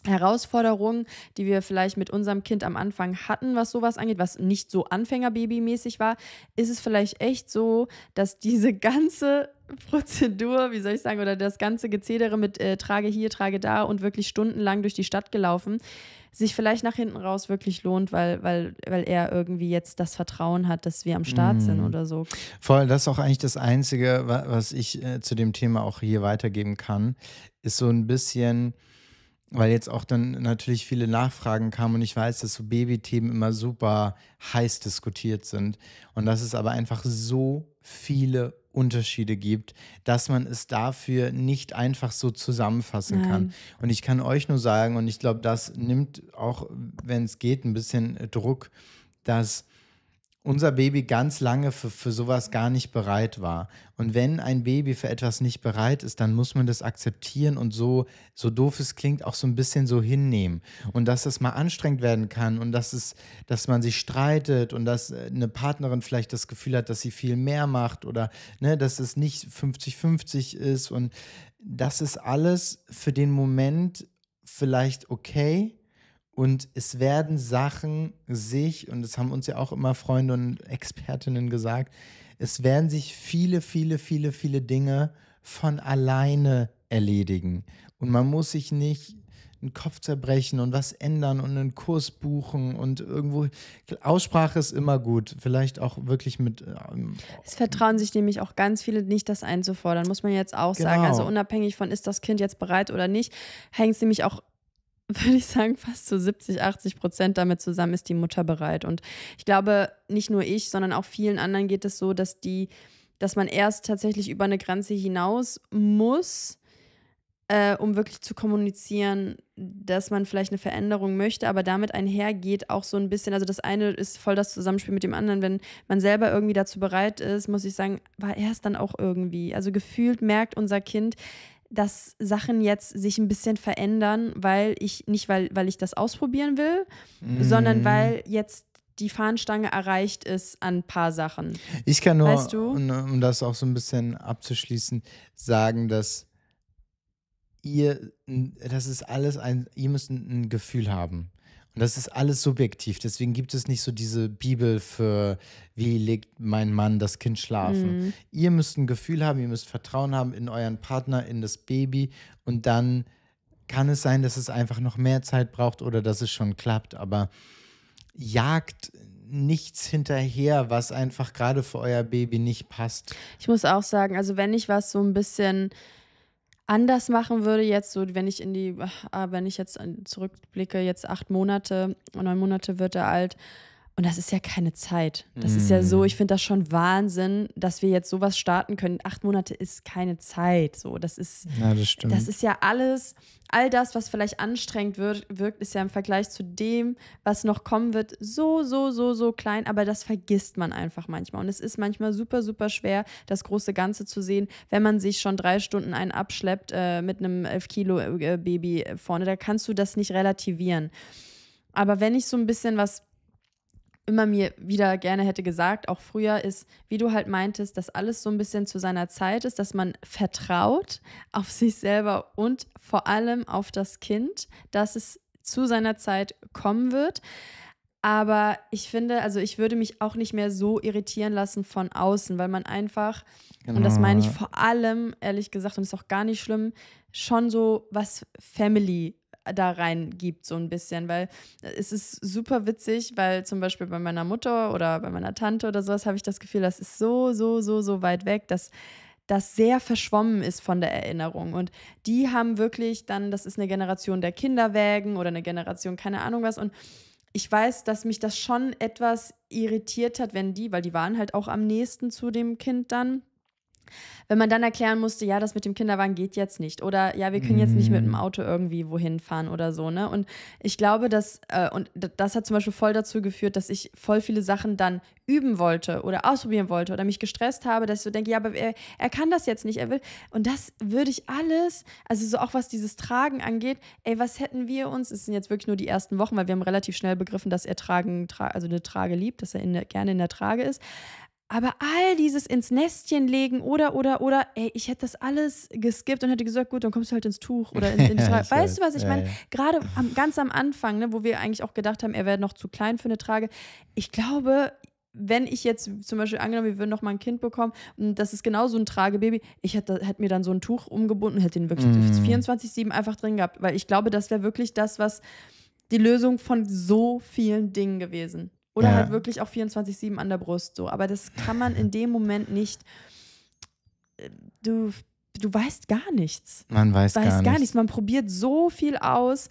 Herausforderungen, die wir vielleicht mit unserem Kind am Anfang hatten, was sowas angeht, was nicht so Anfängerbabymäßig war, ist es vielleicht echt so, dass diese ganze Prozedur, wie soll ich sagen, oder das ganze Gezedere mit äh, trage hier, trage da und wirklich stundenlang durch die Stadt gelaufen, sich vielleicht nach hinten raus wirklich lohnt, weil, weil, weil er irgendwie jetzt das Vertrauen hat, dass wir am Start mm. sind mhm. oder so. Voll, das ist auch eigentlich das Einzige, was ich äh, zu dem Thema auch hier weitergeben kann, ist so ein bisschen weil jetzt auch dann natürlich viele Nachfragen kamen und ich weiß, dass so Babythemen immer super heiß diskutiert sind und dass es aber einfach so viele Unterschiede gibt, dass man es dafür nicht einfach so zusammenfassen Nein. kann. Und ich kann euch nur sagen, und ich glaube, das nimmt auch, wenn es geht, ein bisschen Druck, dass unser Baby ganz lange für, für sowas gar nicht bereit war. Und wenn ein Baby für etwas nicht bereit ist, dann muss man das akzeptieren und so, so doof es klingt, auch so ein bisschen so hinnehmen. Und dass es mal anstrengend werden kann und dass es, dass man sich streitet und dass äh, eine Partnerin vielleicht das Gefühl hat, dass sie viel mehr macht oder ne, dass es nicht 50-50 ist. Und das ist alles für den Moment vielleicht okay und es werden Sachen sich, und das haben uns ja auch immer Freunde und Expertinnen gesagt, es werden sich viele, viele, viele, viele Dinge von alleine erledigen. Und man muss sich nicht einen Kopf zerbrechen und was ändern und einen Kurs buchen und irgendwo. Aussprache ist immer gut. Vielleicht auch wirklich mit. Ähm, es vertrauen sich nämlich auch ganz viele nicht, das einzufordern, muss man jetzt auch genau. sagen. Also unabhängig von, ist das Kind jetzt bereit oder nicht, hängt es nämlich auch würde ich sagen, fast zu 70, 80 Prozent damit zusammen ist die Mutter bereit. Und ich glaube, nicht nur ich, sondern auch vielen anderen geht es so, dass die, dass man erst tatsächlich über eine Grenze hinaus muss, äh, um wirklich zu kommunizieren, dass man vielleicht eine Veränderung möchte, aber damit einhergeht auch so ein bisschen, also das eine ist voll das Zusammenspiel mit dem anderen, wenn man selber irgendwie dazu bereit ist, muss ich sagen, war erst dann auch irgendwie. Also gefühlt merkt unser Kind, dass Sachen jetzt sich ein bisschen verändern, weil ich nicht, weil, weil ich das ausprobieren will, mm. sondern weil jetzt die Fahnenstange erreicht ist an ein paar Sachen. Ich kann nur, weißt du? um, um das auch so ein bisschen abzuschließen, sagen, dass ihr, das ist alles ein, ihr müsst ein Gefühl haben. Und das ist alles subjektiv. Deswegen gibt es nicht so diese Bibel für, wie legt mein Mann das Kind schlafen. Mhm. Ihr müsst ein Gefühl haben, ihr müsst Vertrauen haben in euren Partner, in das Baby und dann kann es sein, dass es einfach noch mehr Zeit braucht oder dass es schon klappt, aber jagt nichts hinterher, was einfach gerade für euer Baby nicht passt. Ich muss auch sagen, also wenn ich was so ein bisschen anders machen würde, jetzt so, wenn ich in die, ah, wenn ich jetzt zurückblicke, jetzt acht Monate, neun Monate wird er alt, und das ist ja keine Zeit. Das mm. ist ja so, hm. ich finde das schon Wahnsinn, dass wir jetzt sowas starten können. Acht Monate ist keine Zeit. So, das ist, ja, das, stimmt. das ist ja alles, all das, was vielleicht anstrengend wird, wirkt, ist ja im Vergleich zu dem, was noch kommen wird, so, so, so, so klein. Aber das vergisst man einfach manchmal. Und es ist manchmal super, super schwer, das große Ganze zu sehen, wenn man sich schon drei Stunden einen abschleppt äh, mit einem 11 Kilo äh, Baby äh, vorne. Da kannst du das nicht relativieren. Aber wenn ich so ein bisschen was immer mir wieder gerne hätte gesagt, auch früher, ist, wie du halt meintest, dass alles so ein bisschen zu seiner Zeit ist, dass man vertraut auf sich selber und vor allem auf das Kind, dass es zu seiner Zeit kommen wird. Aber ich finde, also ich würde mich auch nicht mehr so irritieren lassen von außen, weil man einfach, genau. und das meine ich genau. vor allem, ehrlich gesagt, und ist auch gar nicht schlimm, schon so was Family da reingibt, so ein bisschen, weil es ist super witzig, weil zum Beispiel bei meiner Mutter oder bei meiner Tante oder sowas habe ich das Gefühl, das ist so, so, so, so weit weg, dass das sehr verschwommen ist von der Erinnerung. Und die haben wirklich dann, das ist eine Generation der Kinderwägen oder eine Generation, keine Ahnung was. Und ich weiß, dass mich das schon etwas irritiert hat, wenn die, weil die waren halt auch am nächsten zu dem Kind dann wenn man dann erklären musste, ja, das mit dem Kinderwagen geht jetzt nicht oder ja, wir können jetzt nicht mit dem mhm. Auto irgendwie wohin fahren oder so, ne? Und ich glaube, dass, äh, und das hat zum Beispiel voll dazu geführt, dass ich voll viele Sachen dann üben wollte oder ausprobieren wollte oder mich gestresst habe, dass ich so denke, ja, aber er, er kann das jetzt nicht, er will. Und das würde ich alles, also so auch was dieses Tragen angeht, ey, was hätten wir uns, es sind jetzt wirklich nur die ersten Wochen, weil wir haben relativ schnell begriffen, dass er Tragen, tra also eine Trage liebt, dass er in der, gerne in der Trage ist. Aber all dieses ins Nestchen legen oder, oder, oder, ey, ich hätte das alles geskippt und hätte gesagt, gut, dann kommst du halt ins Tuch oder in, in die Trage. weißt du, was ich ja, meine? Ja. Gerade am, ganz am Anfang, ne, wo wir eigentlich auch gedacht haben, er wäre noch zu klein für eine Trage. Ich glaube, wenn ich jetzt zum Beispiel angenommen, wir würden noch mal ein Kind bekommen, das ist genau so ein Tragebaby, ich hätte, hätte mir dann so ein Tuch umgebunden, hätte ihn wirklich mm. 24-7 einfach drin gehabt, weil ich glaube, das wäre wirklich das, was die Lösung von so vielen Dingen gewesen. Oder ja. halt wirklich auch 24-7 an der Brust so. Aber das kann man in dem Moment nicht. Äh, du, du weißt gar nichts. Man weiß, weiß gar, gar nichts. nichts. Man probiert so viel aus.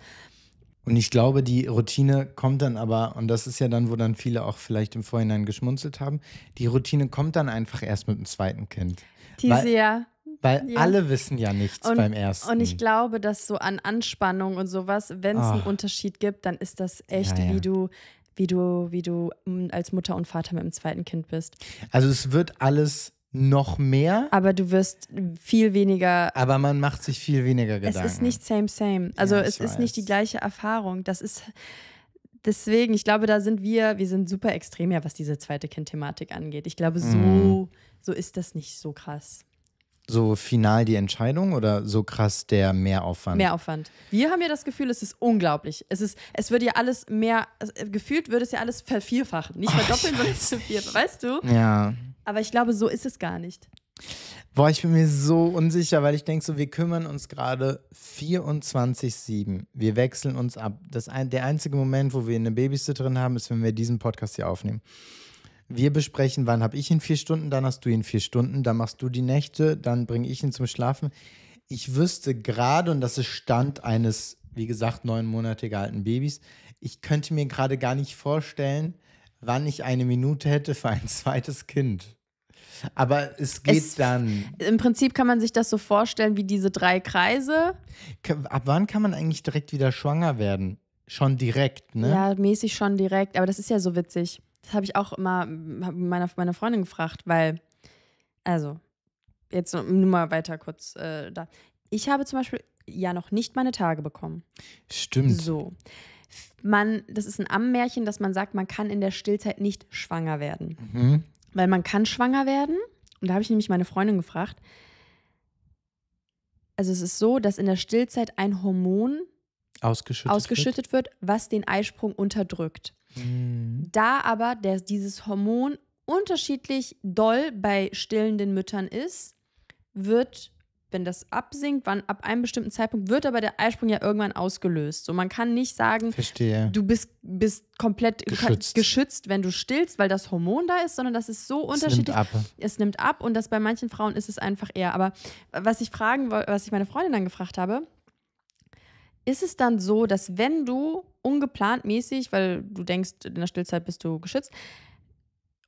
Und ich glaube, die Routine kommt dann aber, und das ist ja dann, wo dann viele auch vielleicht im Vorhinein geschmunzelt haben, die Routine kommt dann einfach erst mit dem zweiten Kind. Diese, weil, ja. Weil ja. alle wissen ja nichts und, beim ersten. Und ich glaube, dass so an Anspannung und sowas, wenn es oh. einen ah. Unterschied gibt, dann ist das echt, ja, ja. wie du wie du, wie du mm, als Mutter und Vater mit dem zweiten Kind bist. Also es wird alles noch mehr. Aber du wirst viel weniger. Aber man macht sich viel weniger Gedanken. Es ist nicht same, same. Also ja, es weiß. ist nicht die gleiche Erfahrung. Das ist deswegen, ich glaube, da sind wir, wir sind super extrem, ja, was diese zweite Kind-Thematik angeht. Ich glaube, so, mm. so ist das nicht so krass so final die Entscheidung oder so krass der Mehraufwand? Mehraufwand. Wir haben ja das Gefühl, es ist unglaublich. Es ist, es wird ja alles mehr, äh, gefühlt würde es ja alles vervierfachen. Nicht oh, verdoppeln, sondern vervierfachen, weißt du? Ja. Aber ich glaube, so ist es gar nicht. Boah, ich bin mir so unsicher, weil ich denke so, wir kümmern uns gerade 24-7. Wir wechseln uns ab. Das ein, der einzige Moment, wo wir eine Babysitterin haben, ist, wenn wir diesen Podcast hier aufnehmen. Wir besprechen, wann habe ich ihn vier Stunden, dann hast du ihn vier Stunden, dann machst du die Nächte, dann bringe ich ihn zum Schlafen. Ich wüsste gerade, und das ist Stand eines, wie gesagt, neun Monate alten Babys, ich könnte mir gerade gar nicht vorstellen, wann ich eine Minute hätte für ein zweites Kind. Aber es geht es, dann. Im Prinzip kann man sich das so vorstellen wie diese drei Kreise. Ab wann kann man eigentlich direkt wieder schwanger werden? Schon direkt, ne? Ja, mäßig schon direkt. Aber das ist ja so witzig. Das habe ich auch immer meiner, hm, meiner Freundin gefragt, weil, also, jetzt nur mal weiter kurz äh, da. Ich habe zum Beispiel ja noch nicht meine Tage bekommen. Stimmt. So. Man, das ist ein Ammärchen, dass man sagt, man kann in der Stillzeit nicht schwanger werden. Mhm. Weil man kann schwanger werden. Und da habe ich nämlich meine Freundin gefragt. Also es ist so, dass in der Stillzeit ein Hormon ausgeschüttet, ausgeschüttet wird. wird, was den Eisprung unterdrückt. Mhm. Da aber der, dieses Hormon unterschiedlich doll bei stillenden Müttern ist, wird, wenn das absinkt, wann ab einem bestimmten Zeitpunkt, wird aber der Eisprung ja irgendwann ausgelöst. So, man kann nicht sagen, Verstehe. du bist, bist komplett geschützt. geschützt. wenn du stillst, weil das Hormon da ist, sondern das ist so unterschiedlich. Es nimmt ab. Es nimmt ab und das bei manchen Frauen ist es einfach eher. Aber was ich fragen, was ich meine Freundin dann gefragt habe, ist es dann so, dass wenn du ungeplant mäßig, weil du denkst, in der Stillzeit bist du geschützt,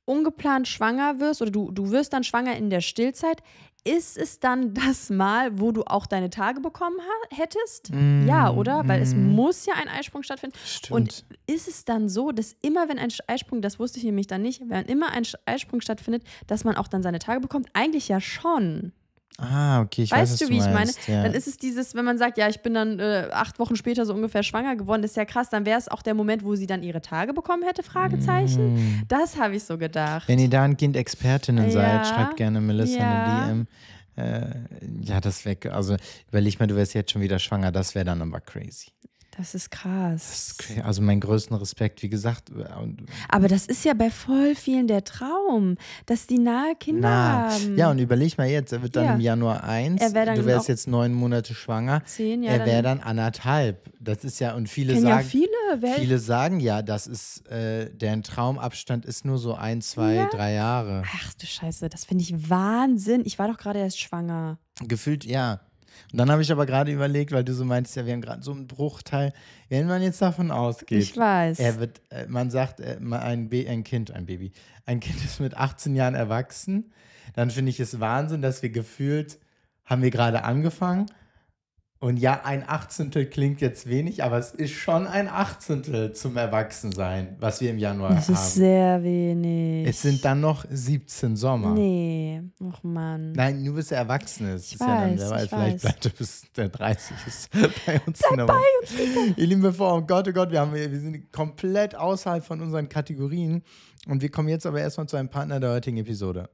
ungeplant schwanger wirst oder du, du wirst dann schwanger in der Stillzeit, ist es dann das Mal, wo du auch deine Tage bekommen hättest? Mm, ja, oder? Weil mm. es muss ja ein Eisprung stattfinden. Stimmt. Und ist es dann so, dass immer wenn ein Eisprung, das wusste ich nämlich dann nicht, wenn immer ein Eisprung stattfindet, dass man auch dann seine Tage bekommt? Eigentlich ja schon. Ah, okay, ich weißt weiß, du, wie ich meine? Ja. Dann ist es dieses, wenn man sagt, ja, ich bin dann äh, acht Wochen später so ungefähr schwanger geworden, ist ja krass, dann wäre es auch der Moment, wo sie dann ihre Tage bekommen hätte, Fragezeichen. Mm. Das habe ich so gedacht. Wenn ihr da ein Kind Expertinnen ja. seid, schreibt gerne Melissa ja. eine DM. Äh, ja, das weg. also überleg mal, du wärst jetzt schon wieder schwanger, das wäre dann aber crazy. Das ist krass. Das ist, also mein größten Respekt, wie gesagt. Äh, Aber das ist ja bei voll vielen der Traum, dass die nahe Kinder nah. haben. Ja, und überleg mal jetzt, er wird dann ja. im Januar eins. wär du wärst jetzt neun Monate schwanger. Zehn, ja, er wäre dann, dann anderthalb. Das ist ja, und viele sagen. Ja viele, viele sagen ja, das ist, äh, deren Traumabstand ist nur so ein, zwei, ja. drei Jahre. Ach du Scheiße, das finde ich Wahnsinn. Ich war doch gerade erst schwanger. Gefühlt, ja. Und dann habe ich aber gerade überlegt, weil du so meinst, ja, wir haben gerade so einen Bruchteil. Wenn man jetzt davon ausgeht, ich weiß. Er wird, äh, man sagt, äh, ein, ein Kind, ein Baby, ein Kind ist mit 18 Jahren erwachsen, dann finde ich es Wahnsinn, dass wir gefühlt, haben wir gerade angefangen und ja, ein Achtzehntel klingt jetzt wenig, aber es ist schon ein Achtzehntel zum Erwachsensein, was wir im Januar das haben. Das ist sehr wenig. Es sind dann noch 17 Sommer. Nee, ach Mann. Nein, nur bis er erwachsen. Ich ist weiß, ja dann, wer weiß, vielleicht bleibt du bis der 30 ist bei uns. Seid bei uns, bitte. Ihr Lieben, bevor, oh Gott, oh Gott, wir, haben, wir sind komplett außerhalb von unseren Kategorien. Und wir kommen jetzt aber erstmal zu einem Partner der heutigen Episode.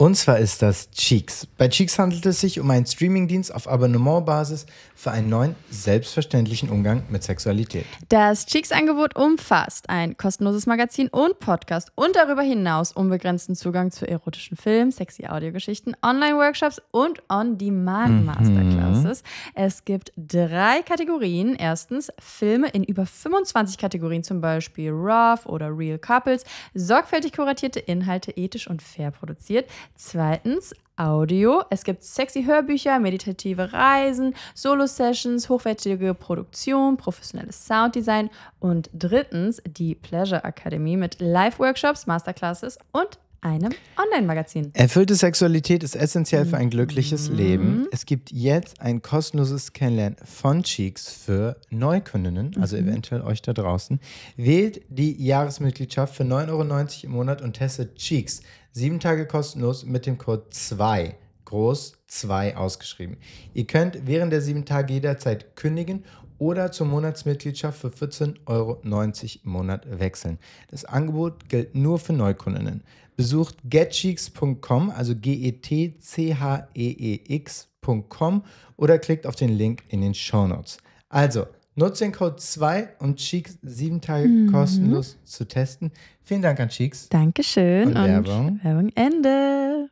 Und zwar ist das Cheeks. Bei Cheeks handelt es sich um einen Streamingdienst auf Abonnementbasis für einen neuen, selbstverständlichen Umgang mit Sexualität. Das Cheeks-Angebot umfasst ein kostenloses Magazin und Podcast und darüber hinaus unbegrenzten Zugang zu erotischen Filmen, sexy Audiogeschichten, Online-Workshops und On-Demand-Masterclasses. Mhm. Es gibt drei Kategorien. Erstens Filme in über 25 Kategorien, zum Beispiel Rough oder Real Couples, sorgfältig kuratierte Inhalte, ethisch und fair produziert. Zweitens Audio. Es gibt sexy Hörbücher, meditative Reisen, Solo-Sessions, hochwertige Produktion, professionelles Sounddesign und drittens die Pleasure Academy mit Live-Workshops, Masterclasses und einem Online-Magazin. Erfüllte Sexualität ist essentiell für ein glückliches mhm. Leben. Es gibt jetzt ein kostenloses Kennenlernen von Cheeks für Neukundinnen, also mhm. eventuell euch da draußen. Wählt die Jahresmitgliedschaft für 9,90 Euro im Monat und testet Cheeks Sieben Tage kostenlos mit dem Code 2, groß 2 ausgeschrieben. Ihr könnt während der sieben Tage jederzeit kündigen oder zur Monatsmitgliedschaft für 14,90 Euro im Monat wechseln. Das Angebot gilt nur für Neukundinnen. Besucht getcheeks.com, also G-E-T-C-H-E-E-X.com oder klickt auf den Link in den Show Notes. Also, Nutze den Code 2, und Cheeks sieben Tage mhm. kostenlos zu testen. Vielen Dank an Cheeks. Dankeschön. Und, und Werbung. Ende.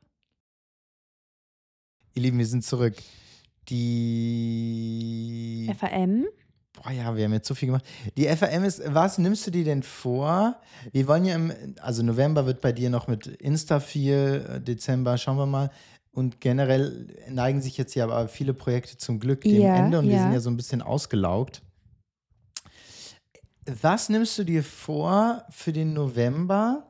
Ihr Lieben, wir sind zurück. Die FAM. Boah, ja, wir haben jetzt so viel gemacht. Die FAM ist, was nimmst du dir denn vor? Wir wollen ja im, also November wird bei dir noch mit Insta viel, äh, Dezember schauen wir mal. Und generell neigen sich jetzt ja aber viele Projekte zum Glück dem ja, Ende und ja. wir sind ja so ein bisschen ausgelaugt was nimmst du dir vor für den November?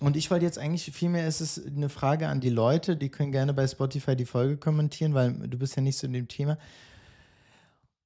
Und ich wollte jetzt eigentlich, vielmehr ist eine Frage an die Leute, die können gerne bei Spotify die Folge kommentieren, weil du bist ja nicht so in dem Thema.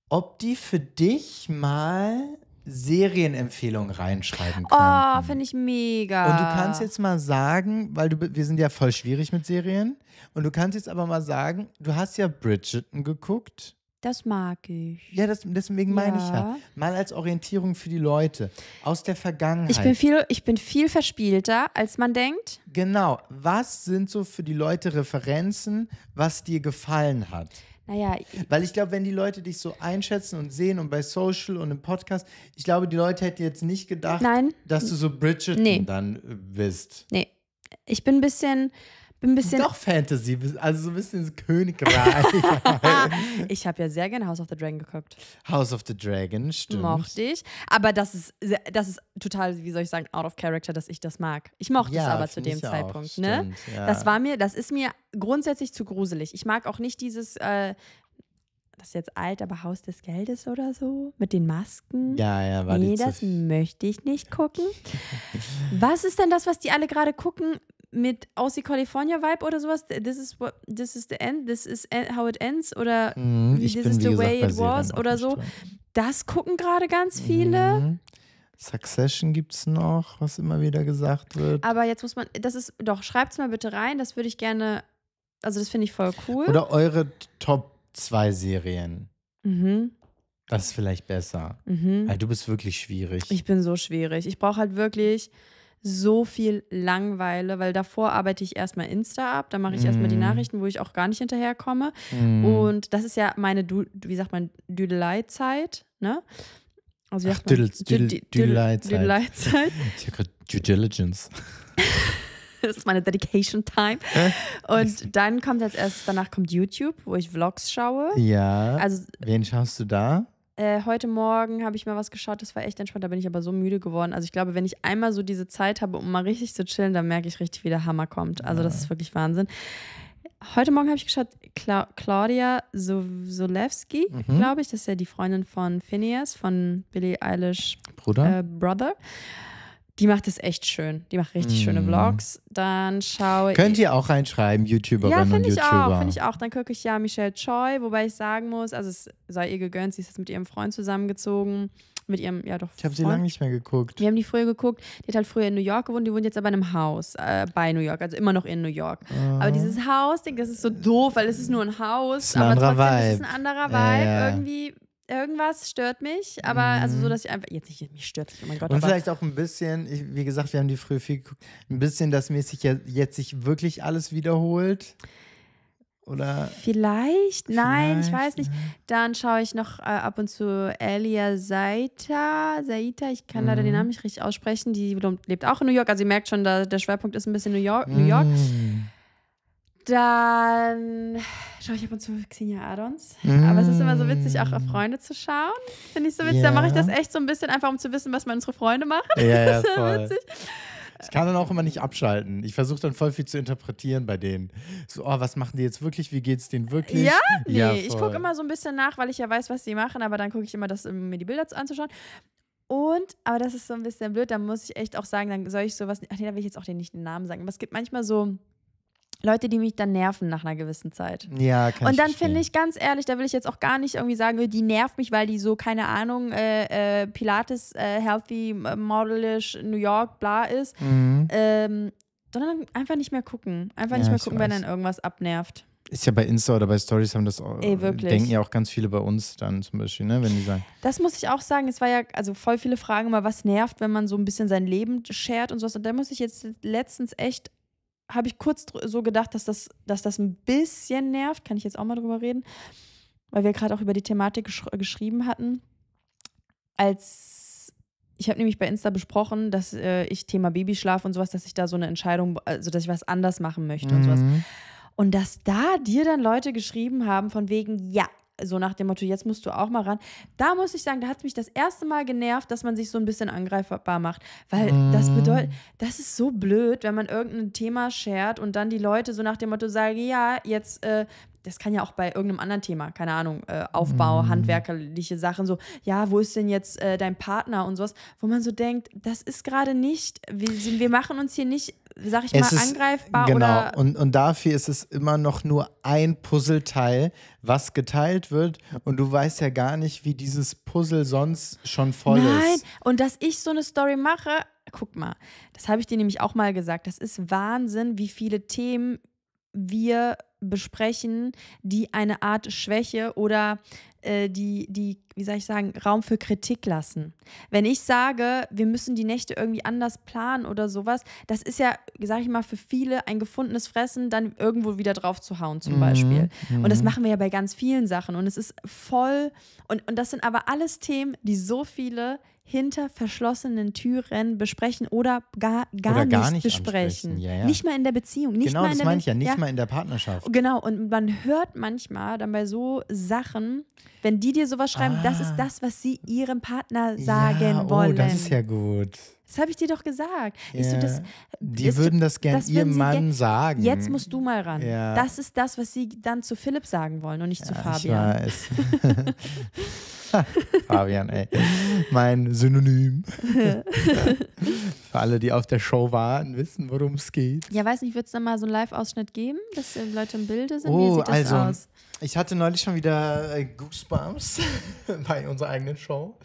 Ob die für dich mal Serienempfehlungen reinschreiben können. Oh, finde ich mega. Und du kannst jetzt mal sagen, weil du, wir sind ja voll schwierig mit Serien, und du kannst jetzt aber mal sagen, du hast ja Bridgerton geguckt. Das mag ich. Ja, das, deswegen ja. meine ich ja. Mal als Orientierung für die Leute aus der Vergangenheit. Ich bin, viel, ich bin viel verspielter, als man denkt. Genau. Was sind so für die Leute Referenzen, was dir gefallen hat? Naja. Weil ich glaube, wenn die Leute dich so einschätzen und sehen und bei Social und im Podcast, ich glaube, die Leute hätten jetzt nicht gedacht, Nein. dass du so Bridget nee. dann äh, bist. Nee. Ich bin ein bisschen bin ein bisschen. Doch Fantasy, also so ein bisschen Königreich. ich habe ja sehr gerne House of the Dragon geguckt. House of the Dragon, stimmt. Mochte ich. Aber das ist, das ist total, wie soll ich sagen, out of character, dass ich das mag. Ich mochte ja, es aber zu dem Zeitpunkt. Auch, ne? Stimmt, ja. Das war mir, das ist mir grundsätzlich zu gruselig. Ich mag auch nicht dieses. Äh, das ist jetzt alt, aber Haus des Geldes oder so mit den Masken. Ja, ja, war Nee, das möchte ich nicht gucken. was ist denn das, was die alle gerade gucken? mit aus die California Vibe oder sowas. This is what, this is the end, this is how it ends oder mm, this bin, is the way it was oder so. Das gucken gerade ganz viele. Mm. Succession gibt es noch, was immer wieder gesagt wird. Aber jetzt muss man, das ist, doch, schreibt's mal bitte rein, das würde ich gerne, also das finde ich voll cool. Oder eure Top 2 Serien. Mhm. Das ist vielleicht besser. Mhm. Weil du bist wirklich schwierig. Ich bin so schwierig. Ich brauche halt wirklich so viel Langweile, weil davor arbeite ich erstmal Insta ab, da mache ich mm. erstmal die mhm. Nachrichten, wo ich auch gar nicht hinterherkomme. Mm. Und das ist ja meine, du wie sagt man, Düdelei-Zeit, ne? Also, Ach, Düdelei-Zeit. Düdelei-Zeit. Ich habe gerade Due Diligence. das ist meine Dedication Time. Und dann kommt als erstes, danach kommt YouTube, wo ich Vlogs schaue. Ja. Also, wen schaust du da? Äh, heute Morgen habe ich mal was geschaut, das war echt entspannt, da bin ich aber so müde geworden. Also ich glaube, wenn ich einmal so diese Zeit habe, um mal richtig zu chillen, dann merke ich richtig, wie der Hammer kommt. Also ja. das ist wirklich Wahnsinn. Heute Morgen habe ich geschaut, Cla Claudia Solewski, mhm. glaube ich, das ist ja die Freundin von Phineas, von Billie Eilish Bruder. Äh, Brother. Die macht es echt schön. Die macht richtig mm. schöne mhm. Vlogs. Dann schaue ich. Könnt ihr auch reinschreiben, YouTuberinnen ja, und YouTuber. Ja, finde ich auch. Finde ich auch. Dann gucke ich ja Michelle Choi, wobei ich sagen muss, also es sei ihr gegönnt, sie ist jetzt mit ihrem Freund zusammengezogen. Mit ihrem, ja doch. Ich habe sie lange nicht mehr geguckt. Wir haben die früher geguckt. Die hat halt früher in New York gewohnt. Die wohnt jetzt aber in einem Haus äh, bei New York, also immer noch in New York. Uh. Aber dieses Haus, denke das ist so doof, weil es ist nur ein Haus. Das Ist ein aber trotzdem Vibe. ist es ein anderer Vibe. Ja, ja. Irgendwie irgendwas stört mich, aber mm. also so, mhm. dass ich einfach jetzt nicht mich stört, oh mein Gott. Und vielleicht auch ein bisschen, ich, wie gesagt, wir haben die früher viel geguckt, ein bisschen, dass sich jetzt, jetzt sich wirklich alles wiederholt. Oder vielleicht, vielleicht nein, ich weiß nicht. Ja. Dann schaue ich noch äh, ab und zu Elia Saita. Saita, ich kann mm. leider den mhm. Namen nicht richtig aussprechen. Die lebt auch in New York. Also ihr merkt schon, da, der Schwerpunkt ist ein bisschen New York. New York. Mm. Dann schaue ich ab und zu Xenia Adons. Mm. Aber es ist immer so witzig, auch auf Freunde zu schauen. Finde ich so witzig. Yeah. Da mache ich das echt so ein bisschen, einfach um zu wissen, was meine unsere Freunde machen. Ja, ja, voll. witzig. Ich kann dann auch immer nicht abschalten. Ich versuche dann voll viel zu interpretieren bei denen. So, oh, was machen die jetzt wirklich? Wie geht es denen wirklich? Ja, nee, ja, ich gucke immer so ein bisschen nach, weil ich ja weiß, was sie machen, aber dann gucke ich immer, das, um mir die Bilder anzuschauen. Und, aber das ist so ein bisschen blöd, da muss ich echt auch sagen, dann soll ich sowas. Ach nee, da will ich jetzt auch den nicht den Namen sagen. Aber es gibt manchmal so Leute, die mich dann nerven nach einer gewissen Zeit. Ja, kann Und dann finde ich ganz ehrlich, da will ich jetzt auch gar nicht irgendwie sagen, die nervt mich, weil die so, keine Ahnung, äh, äh, Pilates, äh, healthy, modelish, New York, bla ist. Mhm. Ähm, sondern einfach nicht mehr gucken. Einfach ja, nicht mehr gucken, weiß. wenn dann irgendwas abnervt. Ist ja bei Insta oder bei Stories haben das auch, Ey, denken ja auch ganz viele bei uns dann zum Beispiel, ne, wenn die sagen. Das muss ich auch sagen, es war ja, also voll viele Fragen immer, was nervt, wenn man so ein bisschen sein Leben schert und sowas. Und da muss ich jetzt letztens echt habe ich kurz so gedacht, dass das, dass das ein bisschen nervt. Kann ich jetzt auch mal drüber reden, weil wir gerade auch über die Thematik gesch geschrieben hatten. Als ich habe nämlich bei Insta besprochen, dass äh, ich Thema Babyschlaf und sowas, dass ich da so eine Entscheidung, also dass ich was anders machen möchte mhm. und sowas. Mhm. Und dass da dir dann Leute geschrieben haben, von wegen, ja, so nach dem Motto, jetzt musst du auch mal ran. Da muss ich sagen, da hat mich das erste Mal genervt, dass man sich so ein bisschen angreifbar macht. Weil mm. das bedeutet, das ist so blöd, wenn man irgendein Thema schert und dann die Leute so nach dem Motto sagen, ja, jetzt äh, das kann ja auch bei irgendeinem anderen Thema, keine Ahnung, äh, Aufbau, mm. handwerkliche Sachen, so, ja, wo ist denn jetzt äh, dein Partner und sowas, wo man so denkt, das ist gerade nicht, wir, wir machen uns hier nicht, sag ich es mal, ist, angreifbar. Genau, und, und dafür ist es immer noch nur ein Puzzleteil, was geteilt wird und du weißt ja gar nicht, wie dieses Puzzle sonst schon voll Nein. ist. Nein, und dass ich so eine Story mache, guck mal, das habe ich dir nämlich auch mal gesagt, das ist Wahnsinn, wie viele Themen wir besprechen, die eine Art Schwäche oder äh, die, die, wie soll ich sagen, Raum für Kritik lassen. Wenn ich sage, wir müssen die Nächte irgendwie anders planen oder sowas, das ist ja, sag ich mal, für viele ein gefundenes Fressen, dann irgendwo wieder drauf zu hauen zum mhm. Beispiel. Und das mhm. machen wir ja bei ganz vielen Sachen. Und es ist voll, und, und das sind aber alles Themen, die so viele hinter verschlossenen Türen besprechen oder gar, gar, oder gar nicht, nicht, besprechen. Ja, ja. Nicht mal in der Beziehung. Nicht genau, mal in das meine ich ja, nicht ja. mal in der Partnerschaft. Genau, und man hört manchmal dann bei so Sachen, wenn die dir sowas schreiben, ah. das ist ah. das, was sie ihrem Partner sagen ja, oh, wollen. Oh, das ist ja gut. Das habe ich dir doch gesagt. Ja. So, das, die würden das gerne ihrem Mann gern, sagen. Jetzt musst du mal ran. Ja. Das ist das, was sie dann zu Philipp sagen wollen und nicht zu Fabian. Ich weiß. Fabian, ey. Mein Synonym. Für alle, die auf der Show waren, wissen, worum es geht. Ja, weiß nicht, wird es dann mal so einen Live-Ausschnitt geben, dass äh, Leute im Bilde sind? Oh, Wie sieht das also, aus? Ich hatte neulich schon wieder äh, Goosebumps bei unserer eigenen Show,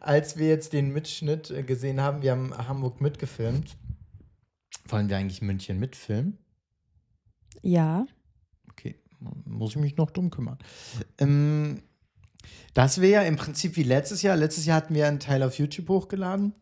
als wir jetzt den Mitschnitt äh, gesehen haben. Wir haben Hamburg mitgefilmt. Wollen wir eigentlich München mitfilmen? Ja. Okay, muss ich mich noch drum kümmern. Ähm, das wäre ja im Prinzip wie letztes Jahr. Letztes Jahr hatten wir einen Teil auf YouTube hochgeladen.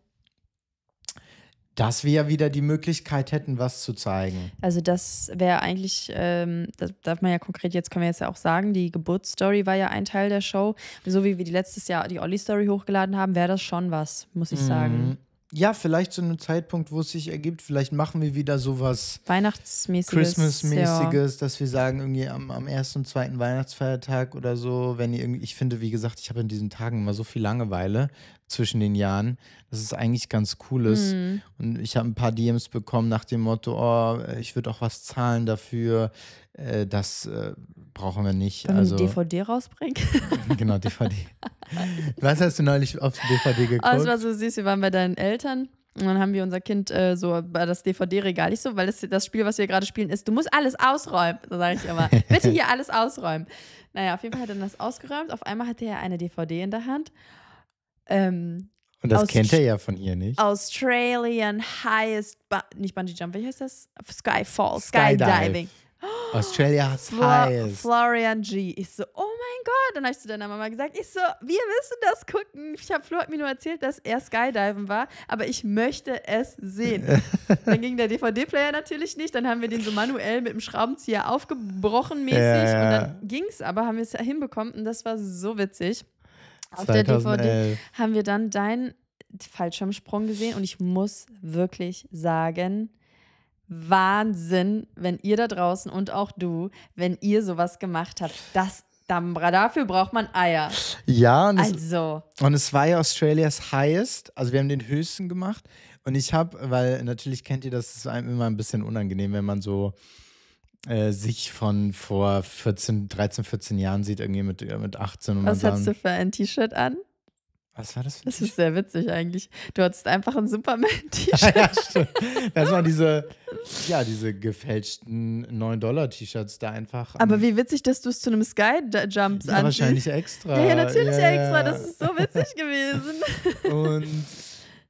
Dass wir ja wieder die Möglichkeit hätten, was zu zeigen. Also das wäre eigentlich, ähm, das darf man ja konkret, jetzt können wir jetzt ja auch sagen, die Geburtsstory war ja ein Teil der Show. So wie wir die letztes Jahr die Olli-Story hochgeladen haben, wäre das schon was, muss ich mhm. sagen ja, vielleicht zu einem Zeitpunkt, wo es sich ergibt, vielleicht machen wir wieder sowas Weihnachtsmäßiges. Christmas-mäßiges, ja. dass wir sagen, irgendwie am, am ersten und zweiten Weihnachtsfeiertag oder so, wenn ihr irgendwie, ich finde, wie gesagt, ich habe in diesen Tagen immer so viel Langeweile, zwischen den Jahren, Das ist eigentlich ganz cool Mhm. Und ich habe ein paar DMs bekommen nach dem Motto, oh, ich würde auch was zahlen dafür. Äh, das äh, brauchen wir nicht. Wenn also DVD rausbringen. genau, DVD. was hast du neulich auf die DVD ah, geguckt? Oh, das war so süß, wir waren bei deinen Eltern. Und dann haben wir unser Kind äh, so bei das DVD-Regal. Ich so, weil das, das Spiel, was wir gerade spielen, ist, du musst alles ausräumen. So sage ich immer, bitte hier alles ausräumen. Naja, auf jeden Fall hat er das ausgeräumt. Auf einmal hatte er eine DVD in der Hand. Ähm, und das Aust kennt er ja von ihr nicht. Australian Highest, Bu nicht Bungee Jump, wie heißt das? Skyfall, Skydiving. Oh, Australia's Flo Highest. Florian G. Ich so, oh mein Gott. Dann habe ich zu deiner Mama gesagt, ich so, wir müssen das gucken. Ich habe Flo hat mir nur erzählt, dass er Skydiven war, aber ich möchte es sehen. dann ging der DVD-Player natürlich nicht. Dann haben wir den so manuell mit dem Schraubenzieher aufgebrochen mäßig. Ja, ja. Und dann ging es aber, haben wir es hinbekommen. Und das war so witzig. Auf der DVD haben wir dann deinen Fallschirmsprung gesehen und ich muss wirklich sagen, Wahnsinn, wenn ihr da draußen und auch du, wenn ihr sowas gemacht habt, das dafür braucht man Eier. Ja, und, also. es, und es war ja Australias Highest, also wir haben den höchsten gemacht und ich habe, weil natürlich kennt ihr das, ist einem immer ein bisschen unangenehm, wenn man so äh, sich von vor 14, 13, 14 Jahren sieht, irgendwie mit, äh, mit 18 und Was hattest du für ein T-Shirt an? Was war das für ein T-Shirt? Das ist sehr witzig eigentlich. Du hattest einfach ein Superman-T-Shirt. ja, stimmt. Das waren diese, ja, diese gefälschten 9-Dollar-T-Shirts da einfach. Aber wie witzig, dass du es zu einem Sky-Jumps ja, wahrscheinlich extra. Ja, ja natürlich ja, extra. Das ist so witzig gewesen. Und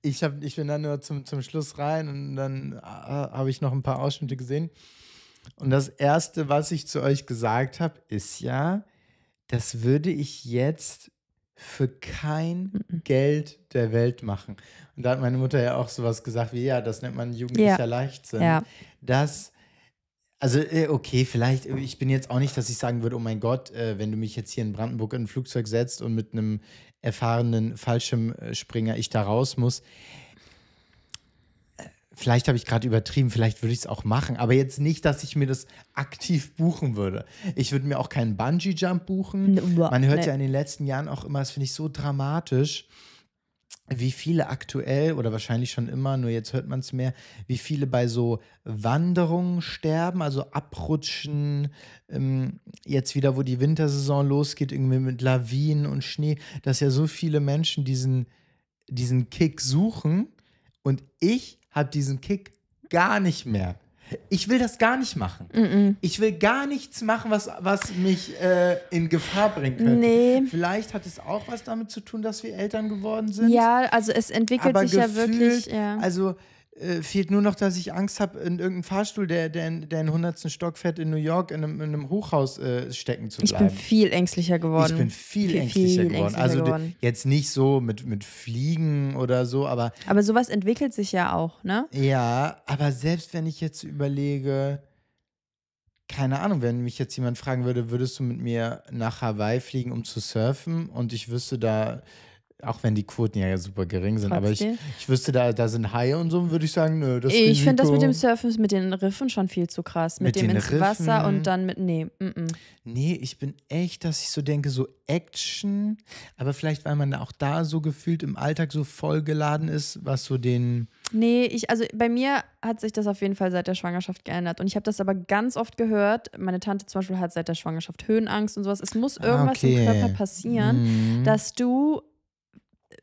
ich, hab, ich bin dann nur zum, zum Schluss rein und dann äh, habe ich noch ein paar Ausschnitte gesehen. Und das Erste, was ich zu euch gesagt habe, ist ja, das würde ich jetzt für kein Geld der Welt machen. Und da hat meine Mutter ja auch sowas gesagt wie, ja, das nennt man jugendlicher ja. Leichtsinn. Ja. Das, also äh, okay, vielleicht, ich bin jetzt auch nicht, dass ich sagen würde, oh mein Gott, äh, wenn du mich jetzt hier in Brandenburg in ein Flugzeug setzt und mit einem erfahrenen Fallschirmspringer ich da raus muss vielleicht habe ich gerade übertrieben, vielleicht würde ich es auch machen, aber jetzt nicht, dass ich mir das aktiv buchen würde. Ich würde mir auch keinen Bungee-Jump buchen. Man hört ja in den letzten Jahren auch immer, das finde ich so dramatisch, wie viele aktuell oder wahrscheinlich schon immer, nur jetzt hört man es mehr, wie viele bei so Wanderungen sterben, also abrutschen, ähm, jetzt wieder, wo die Wintersaison losgeht, irgendwie mit Lawinen und Schnee, dass ja so viele Menschen diesen, diesen Kick suchen. Und ich habe diesen Kick gar nicht mehr. Ich will das gar nicht machen. Mm -mm. Ich will gar nichts machen, was, was mich äh, in Gefahr bringt. Nee. Vielleicht hat es auch was damit zu tun, dass wir Eltern geworden sind. Ja, also es entwickelt Aber sich gefühlt, ja wirklich. Ja. Also äh, fehlt nur noch, dass ich Angst habe, in irgendeinem Fahrstuhl, der, der, in, der in 100. Stock fährt, in New York in einem, in einem Hochhaus äh, stecken zu bleiben. Ich bin viel ängstlicher geworden. Ich bin viel, viel ängstlicher viel geworden. Ängstlicher also geworden. jetzt nicht so mit, mit Fliegen oder so, aber. Aber sowas entwickelt sich ja auch, ne? Ja, aber selbst wenn ich jetzt überlege, keine Ahnung, wenn mich jetzt jemand fragen würde, würdest du mit mir nach Hawaii fliegen, um zu surfen und ich wüsste da auch wenn die Quoten ja super gering sind, Trotzdem. aber ich, ich wüsste, da, da sind Haie und so, würde ich sagen, nö, das Ich finde das mit dem Surfen, mit den Riffen schon viel zu krass. Mit, mit dem ins Riffen. Wasser und dann mit, nee. M -m. Nee, ich bin echt, dass ich so denke, so Action, aber vielleicht, weil man auch da so gefühlt im Alltag so vollgeladen ist, was so den... Nee, ich, also bei mir hat sich das auf jeden Fall seit der Schwangerschaft geändert. Und ich habe das aber ganz oft gehört. Meine Tante zum Beispiel hat seit der Schwangerschaft Höhenangst und sowas. Es muss ah, irgendwas okay. im Körper passieren, mhm. dass du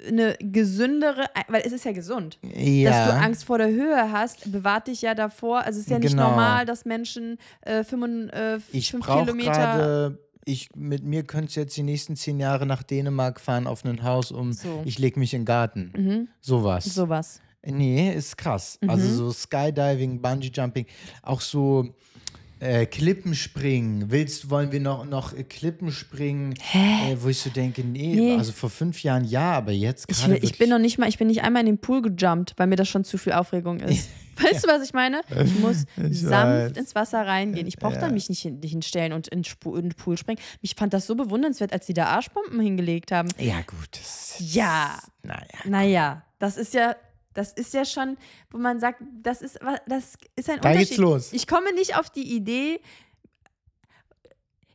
eine gesündere, weil es ist ja gesund, ja. dass du Angst vor der Höhe hast, bewahrt dich ja davor. Also es ist ja nicht genau. normal, dass Menschen äh, 5, äh, ich fünf Kilometer. Grade, ich, mit mir könnte könntest jetzt die nächsten zehn Jahre nach Dänemark fahren auf ein Haus um, so. ich lege mich in den Garten. Mhm. Sowas. Sowas. Nee, ist krass. Also mhm. Also so Skydiving, Bungee Jumping, auch so äh, Klippenspringen, willst, wollen wir noch, noch äh, Klippenspringen, äh, wo ich so denke, nee, nee, also vor fünf Jahren ja, aber jetzt ich, ich bin noch nicht mal, ich bin nicht einmal in den Pool gejumpt, weil mir das schon zu viel Aufregung ist. weißt du, was ich meine? Ich muss ich sanft weiß. ins Wasser reingehen. Ich brauche ja. da mich nicht, hin, nicht hinstellen und in, in, den Pool springen. Ich fand das so bewundernswert, als die da Arschbomben hingelegt haben. Ja, gut. Das, ja. Naja. Naja, das ist ja das ist ja schon, wo man sagt, das ist, das ist ein da Unterschied. Geht's los. Ich komme nicht auf die Idee,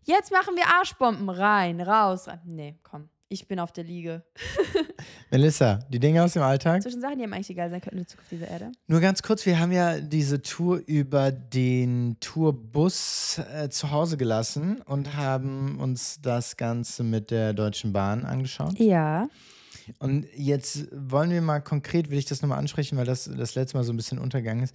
jetzt machen wir Arschbomben rein, raus. Nee, komm. Ich bin auf der Liege. Melissa, die Dinge aus dem Alltag. Zwischen Sachen, die einem eigentlich egal sein könnten in Bezug auf diese Erde. Nur ganz kurz, wir haben ja diese Tour über den Tourbus äh, zu Hause gelassen und haben uns das Ganze mit der Deutschen Bahn angeschaut. Ja. Und jetzt wollen wir mal konkret, will ich das nochmal ansprechen, weil das das letzte Mal so ein bisschen untergegangen ist.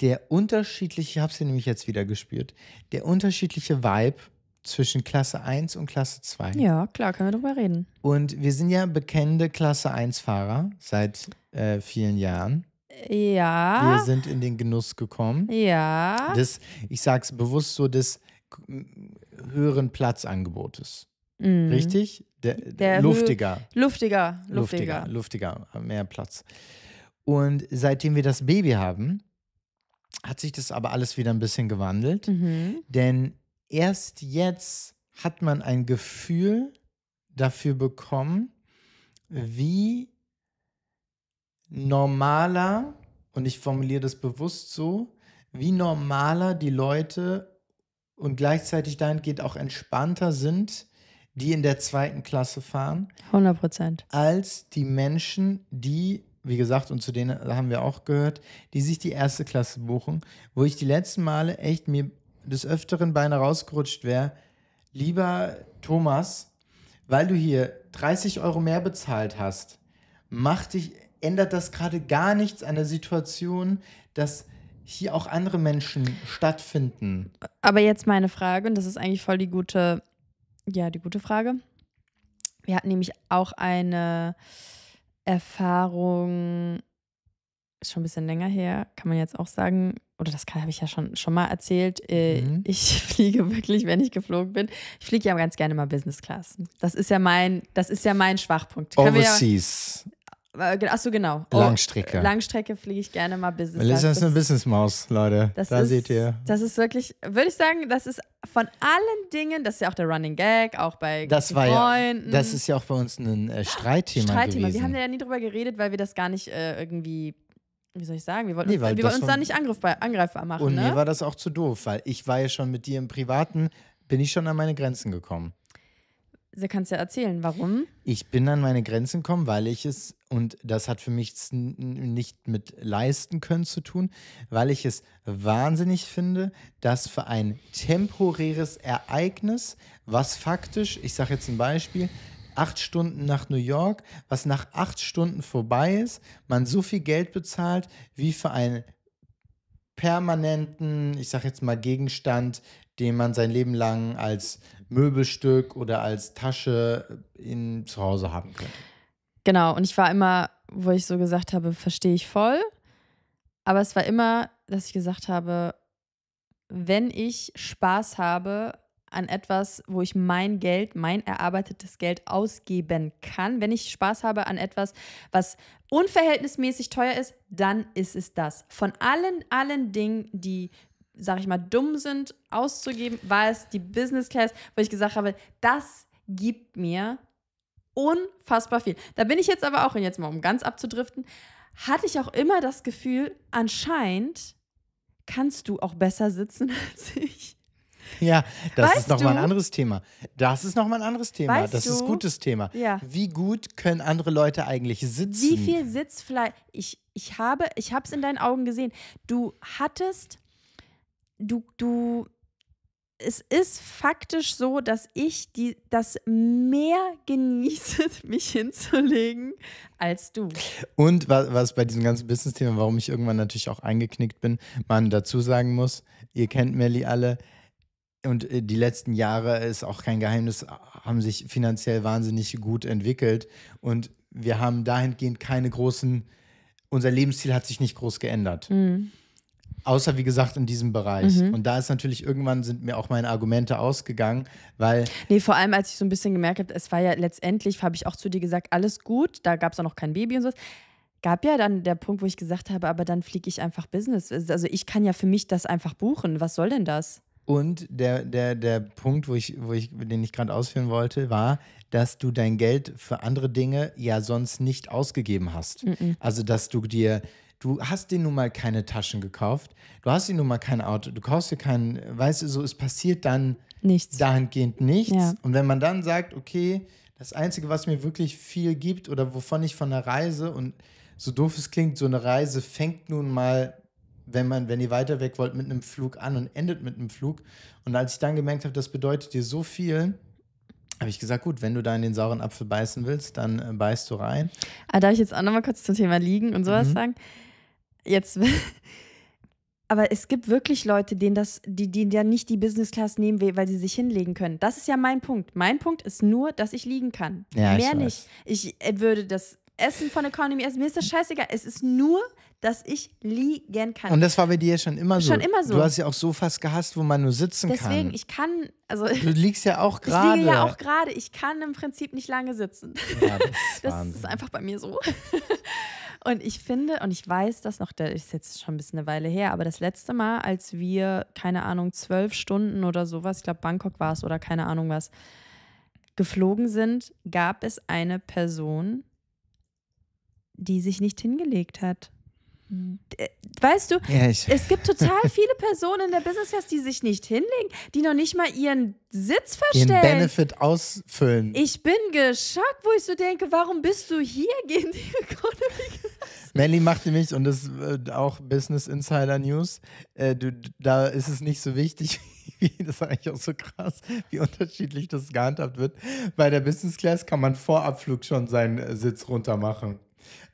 Der unterschiedliche, ich habe es hier nämlich jetzt wieder gespürt, der unterschiedliche Vibe zwischen Klasse 1 und Klasse 2. Ja, klar, können wir drüber reden. Und wir sind ja bekennende Klasse 1-Fahrer seit äh, vielen Jahren. Ja. Wir sind in den Genuss gekommen. Ja. Des, ich es bewusst so, des hm, höheren Platzangebotes. Mhm. Richtig? Der, der luftiger. luftiger. Luftiger, luftiger. Luftiger, mehr Platz. Und seitdem wir das Baby haben, hat sich das aber alles wieder ein bisschen gewandelt. Mhm. Denn erst jetzt hat man ein Gefühl dafür bekommen, wie normaler, und ich formuliere das bewusst so, wie normaler die Leute und gleichzeitig dahingehend auch entspannter sind, die in der zweiten Klasse fahren. 100 Prozent. Als die Menschen, die, wie gesagt, und zu denen haben wir auch gehört, die sich die erste Klasse buchen, wo ich die letzten Male echt mir des Öfteren beinahe rausgerutscht wäre, lieber Thomas, weil du hier 30 Euro mehr bezahlt hast, macht dich, ändert das gerade gar nichts an der Situation, dass hier auch andere Menschen stattfinden. Aber jetzt meine Frage, und das ist eigentlich voll die gute ja, die gute Frage. Wir hatten nämlich auch eine Erfahrung, ist schon ein bisschen länger her, kann man jetzt auch sagen, oder das habe ich ja schon, schon mal erzählt. Äh, mhm. Ich fliege wirklich, wenn ich geflogen bin. Ich fliege ja ganz gerne mal Business Class. Das ist ja mein, das ist ja mein Schwachpunkt. Overseas. Äh, Achso, genau. Oh, Langstrecke. Langstrecke fliege ich gerne mal Business. Melissa ist eine Business-Maus, Leute. Das da ist, seht ihr. Das ist wirklich, würde ich sagen, das ist von allen Dingen, das ist ja auch der Running Gag, auch bei das Freunden. Ja, das ist ja auch bei uns ein äh, Streitthema, Streitthema gewesen. Wir haben ja nie drüber geredet, weil wir das gar nicht äh, irgendwie wie soll ich sagen, wir wollten, nee, uns, wir uns da nicht angreifbar, angreifbar machen. Und ne? mir war das auch zu doof, weil ich war ja schon mit dir im Privaten, bin ich schon an meine Grenzen gekommen. Du kannst ja erzählen, warum. Ich bin an meine Grenzen gekommen, weil ich es, und das hat für mich nicht mit leisten können zu tun, weil ich es wahnsinnig finde, dass für ein temporäres Ereignis, was faktisch, ich sage jetzt ein Beispiel, acht Stunden nach New York, was nach acht Stunden vorbei ist, man so viel Geld bezahlt wie für einen permanenten, ich sage jetzt mal Gegenstand, den man sein Leben lang als Möbelstück oder als Tasche in, zu Hause haben können. Genau, und ich war immer, wo ich so gesagt habe, verstehe ich voll. Aber es war immer, dass ich gesagt habe, wenn ich Spaß habe an etwas, wo ich mein Geld, mein erarbeitetes Geld ausgeben kann, wenn ich Spaß habe an etwas, was unverhältnismäßig teuer ist, dann ist es das. Von allen, allen Dingen, die sag ich mal, dumm sind, auszugeben, war es die Business Class, wo ich gesagt habe, das gibt mir unfassbar viel. Da bin ich jetzt aber auch, und jetzt mal um ganz abzudriften, hatte ich auch immer das Gefühl, anscheinend kannst du auch besser sitzen als ich. Ja, das weißt ist nochmal ein anderes Thema. Das ist nochmal ein anderes Thema. Weißt das du? ist ein gutes Thema. Ja. Wie gut können andere Leute eigentlich sitzen? Wie viel Sitzfleisch? Ich, ich habe es in deinen Augen gesehen. Du hattest du, du, es ist faktisch so, dass ich die, das mehr genieße, mich hinzulegen, als du. Und was, was bei diesem ganzen Business-Thema, warum ich irgendwann natürlich auch eingeknickt bin, man dazu sagen muss, ihr kennt Melli alle, und äh, die letzten Jahre ist auch kein Geheimnis, haben sich finanziell wahnsinnig gut entwickelt. Und wir haben dahingehend keine großen, unser Lebensziel hat sich nicht groß geändert. Mhm. Außer wie gesagt in diesem Bereich. Mhm. Und da ist natürlich irgendwann sind mir auch meine Argumente ausgegangen, weil. Nee, vor allem als ich so ein bisschen gemerkt habe, es war ja letztendlich, habe ich auch zu dir gesagt, alles gut, da gab es auch noch kein Baby und so. Gab ja dann der Punkt, wo ich gesagt habe, aber dann fliege ich einfach Business. Also ich kann ja für mich das einfach buchen. Was soll denn das? Und der, der, der Punkt, wo ich, wo ich, den ich gerade ausführen wollte, war, dass du dein Geld für andere Dinge ja sonst nicht ausgegeben hast. Mm -mm. Also, dass du dir du hast dir nun mal keine Taschen gekauft, du hast dir nun mal kein Auto, du kaufst dir keinen, weißt du, so, es passiert dann nichts. dahingehend nichts. Ja. Und wenn man dann sagt, okay, das Einzige, was mir wirklich viel gibt oder wovon ich von der Reise und so doof es klingt, so eine Reise fängt nun mal, wenn man, wenn ihr weiter weg wollt, mit einem Flug an und endet mit einem Flug. Und als ich dann gemerkt habe, das bedeutet dir so viel, habe ich gesagt, gut, wenn du da in den sauren Apfel beißen willst, dann äh, beißt du rein. Ah, darf ich jetzt auch nochmal kurz zum Thema Liegen und sowas mhm. sagen? jetzt. Aber es gibt wirklich Leute, denen das, die, die ja nicht die Business Class nehmen weil sie sich hinlegen können. Das ist ja mein Punkt. Mein Punkt ist nur, dass ich liegen kann. Ja, Mehr ich nicht. Ich äh, würde das Essen von Economy essen. Mir ist das scheißegal. Es ist nur, dass ich liegen kann. Und das war bei dir ja schon immer so. Schon immer so. Du hast ja auch Sofas gehasst, wo man nur sitzen Deswegen, kann. Deswegen, ich kann. Also, du liegst ja auch gerade. Ich liege ja auch gerade. Ich kann im Prinzip nicht lange sitzen. Ja, das ist, das ist einfach bei mir so. Und ich finde, und ich weiß das noch, das ist jetzt schon ein bisschen eine Weile her, aber das letzte Mal, als wir, keine Ahnung, zwölf Stunden oder sowas, ich glaube Bangkok war es oder keine Ahnung was, geflogen sind, gab es eine Person, die sich nicht hingelegt hat. Äh, weißt du, ja, es gibt total viele Personen in der Business Class, die sich nicht hinlegen, die noch nicht mal ihren Sitz verstellen. Den Benefit ausfüllen. Ich bin geschockt, wo ich so denke, warum bist du hier gegen die Economy Melly macht nämlich, und das ist auch Business Insider News, äh, du, da ist es nicht so wichtig, wie, das ist eigentlich auch so krass, wie unterschiedlich das gehandhabt wird. Bei der Business Class kann man vor Abflug schon seinen äh, Sitz runter machen.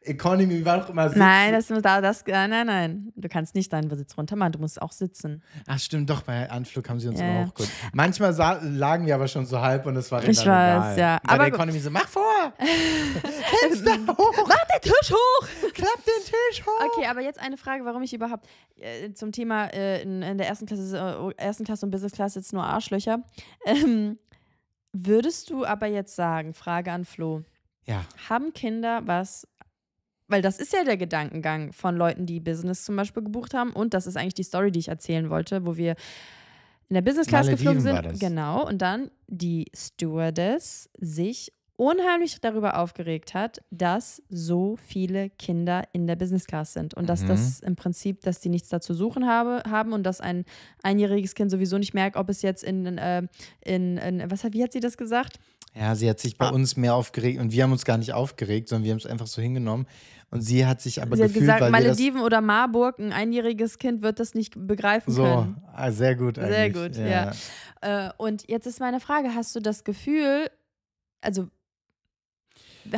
Economy, äh, war doch immer sitzen. Nein, das, da, das, äh, nein, nein, Du kannst nicht deinen Sitz runter machen, du musst auch sitzen. Ach stimmt, doch, bei Anflug haben sie uns yeah. immer auch gut. Manchmal lagen wir aber schon so halb und es war Ich weiß, ja. Bei aber der Economy so, mach vor! Fenster hoch! Mach den Tisch hoch! Klapp den Tisch hoch! Okay, aber jetzt eine Frage, warum ich überhaupt äh, zum Thema äh, in, in, der ersten Klasse, äh, ersten Klasse und Business Class jetzt nur Arschlöcher. Ähm, würdest du aber jetzt sagen, Frage an Flo. Ja. Haben Kinder was weil das ist ja der Gedankengang von Leuten, die Business zum Beispiel gebucht haben. Und das ist eigentlich die Story, die ich erzählen wollte, wo wir in der Business Class geflogen sind. Genau. Und dann die Stewardess sich unheimlich darüber aufgeregt hat, dass so viele Kinder in der Business Class sind und mhm. dass das im Prinzip, dass die nichts dazu suchen habe, haben und dass ein einjähriges Kind sowieso nicht merkt, ob es jetzt in, in, äh, in, in was hat, wie hat sie das gesagt? Ja, sie hat sich bei ah. uns mehr aufgeregt und wir haben uns gar nicht aufgeregt, sondern wir haben es einfach so hingenommen. Und sie hat sich aber sie gefühlt, hat gesagt, Malediven oder Marburg, ein einjähriges Kind wird das nicht begreifen so. können. So, ah, sehr gut eigentlich. Sehr gut, ja. ja. Äh, und jetzt ist meine Frage, hast du das Gefühl, also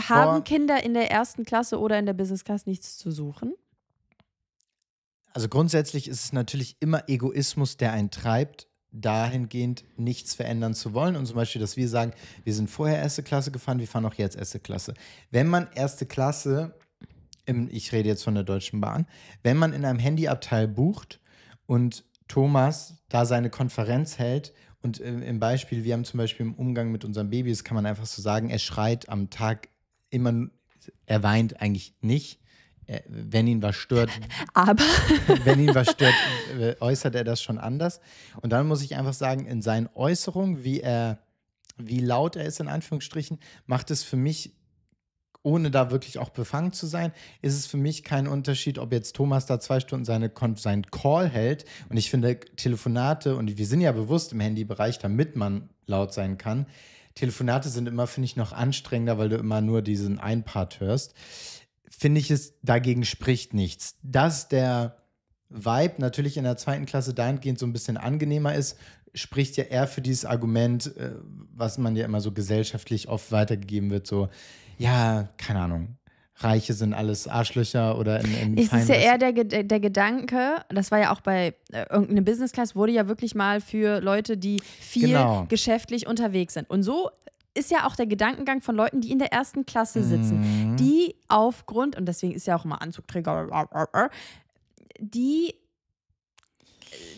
haben Boah. Kinder in der ersten Klasse oder in der Business Class nichts zu suchen? Also grundsätzlich ist es natürlich immer Egoismus, der einen treibt dahingehend nichts verändern zu wollen. Und zum Beispiel, dass wir sagen, wir sind vorher erste Klasse gefahren, wir fahren auch jetzt erste Klasse. Wenn man erste Klasse, im, ich rede jetzt von der Deutschen Bahn, wenn man in einem Handyabteil bucht und Thomas da seine Konferenz hält und äh, im Beispiel, wir haben zum Beispiel im Umgang mit unseren Babys, kann man einfach so sagen, er schreit am Tag immer, er weint eigentlich nicht, äh, wenn ihn was stört, aber wenn ihn was stört, äh, äußert er das schon anders. Und dann muss ich einfach sagen, in seinen Äußerungen, wie er, wie laut er ist in Anführungsstrichen, macht es für mich ohne da wirklich auch befangen zu sein, ist es für mich kein Unterschied, ob jetzt Thomas da zwei Stunden seine, seinen Call hält. Und ich finde, Telefonate, und wir sind ja bewusst im Handybereich, damit man laut sein kann, Telefonate sind immer, finde ich, noch anstrengender, weil du immer nur diesen Einpart hörst finde ich es, dagegen spricht nichts. Dass der Vibe natürlich in der zweiten Klasse dahingehend so ein bisschen angenehmer ist, spricht ja eher für dieses Argument, äh, was man ja immer so gesellschaftlich oft weitergegeben wird, so, ja, keine Ahnung, Reiche sind alles Arschlöcher oder in, in Es ist ja eher der, der Gedanke, das war ja auch bei äh, irgendeine Business Class, wurde ja wirklich mal für Leute, die viel genau. geschäftlich unterwegs sind. Und so ist ja auch der Gedankengang von Leuten, die in der ersten Klasse sitzen, mhm. die aufgrund, und deswegen ist ja auch immer Anzugträger, die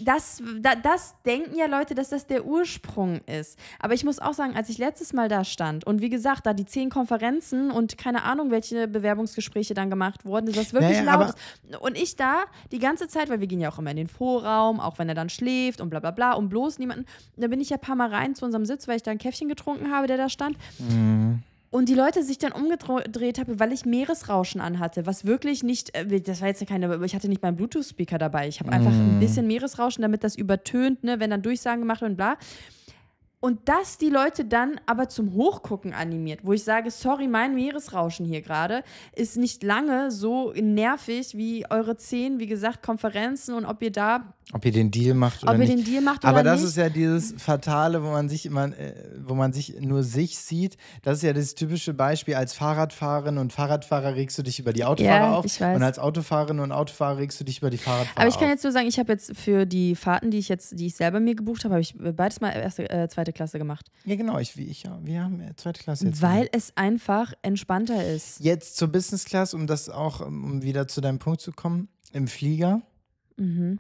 das, da, das denken ja Leute, dass das der Ursprung ist. Aber ich muss auch sagen, als ich letztes Mal da stand und wie gesagt, da die zehn Konferenzen und keine Ahnung, welche Bewerbungsgespräche dann gemacht wurden, das wirklich naja, laut ist. Und ich da die ganze Zeit, weil wir gehen ja auch immer in den Vorraum, auch wenn er dann schläft und bla bla bla und bloß niemanden. Da bin ich ja ein paar Mal rein zu unserem Sitz, weil ich da ein Käffchen getrunken habe, der da stand. Mhm und die Leute sich dann umgedreht habe, weil ich Meeresrauschen anhatte, was wirklich nicht, äh, das war jetzt ja keine, ich hatte nicht meinen Bluetooth-Speaker dabei. Ich habe einfach mm. ein mhm. bisschen Meeresrauschen, damit das übertönt, ne, wenn dann Durchsagen gemacht werden und bla. Und dass die Leute dann aber zum Hochgucken animiert, wo ich sage, sorry, mein Meeresrauschen hier gerade ist nicht lange so nervig wie eure zehn, wie gesagt, Konferenzen und ob ihr da ob ihr den Deal macht oder Ob nicht. ihr den Deal macht oder Aber das nicht. ist ja dieses Fatale, wo man sich immer, äh, wo man sich nur sich sieht. Das ist ja das typische Beispiel. Als Fahrradfahrerin und Fahrradfahrer regst du dich über die Autofahrer ja, auf. Ich weiß. Und als Autofahrerin und Autofahrer regst du dich über die Fahrradfahrer auf. Aber ich kann auf. jetzt nur sagen, ich habe jetzt für die Fahrten, die ich jetzt, die ich selber mir gebucht habe, habe ich beides mal erste, äh, zweite Klasse gemacht. Ja, genau. Ich, ich, wir haben zweite Klasse jetzt. Weil gemacht. es einfach entspannter ist. Jetzt zur Business Class, um das auch, um wieder zu deinem Punkt zu kommen, im Flieger. Mhm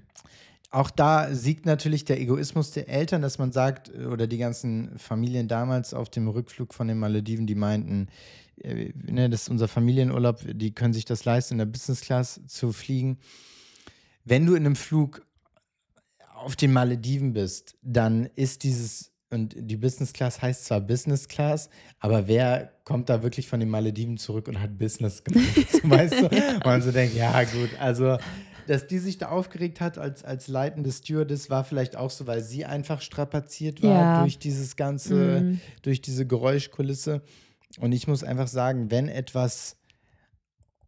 auch da siegt natürlich der Egoismus der Eltern, dass man sagt, äh, oder die ganzen Familien damals auf dem Rückflug von den Malediven, die meinten, äh, ne, das ist unser Familienurlaub, die können sich das leisten, in der Business Class zu fliegen. Wenn du in einem Flug auf den Malediven bist, dann ist dieses, und die Business Class heißt zwar Business Class, aber wer kommt da wirklich von den Malediven zurück und hat Business gemacht? weißt du? ja. Und man so denkt, ja gut, also dass die sich da aufgeregt hat als, als leitende Stewardess, war vielleicht auch so, weil sie einfach strapaziert war ja. durch dieses ganze, mhm. durch diese Geräuschkulisse. Und ich muss einfach sagen, wenn etwas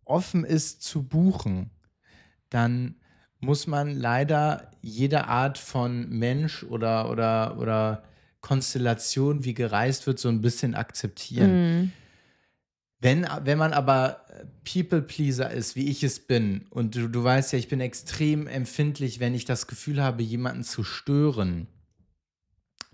offen ist zu buchen, dann muss man leider jede Art von Mensch oder, oder, oder Konstellation, wie gereist wird, so ein bisschen akzeptieren. Mhm. Wenn, wenn man aber People-Pleaser ist, wie ich es bin, und du, du weißt ja, ich bin extrem empfindlich, wenn ich das Gefühl habe, jemanden zu stören,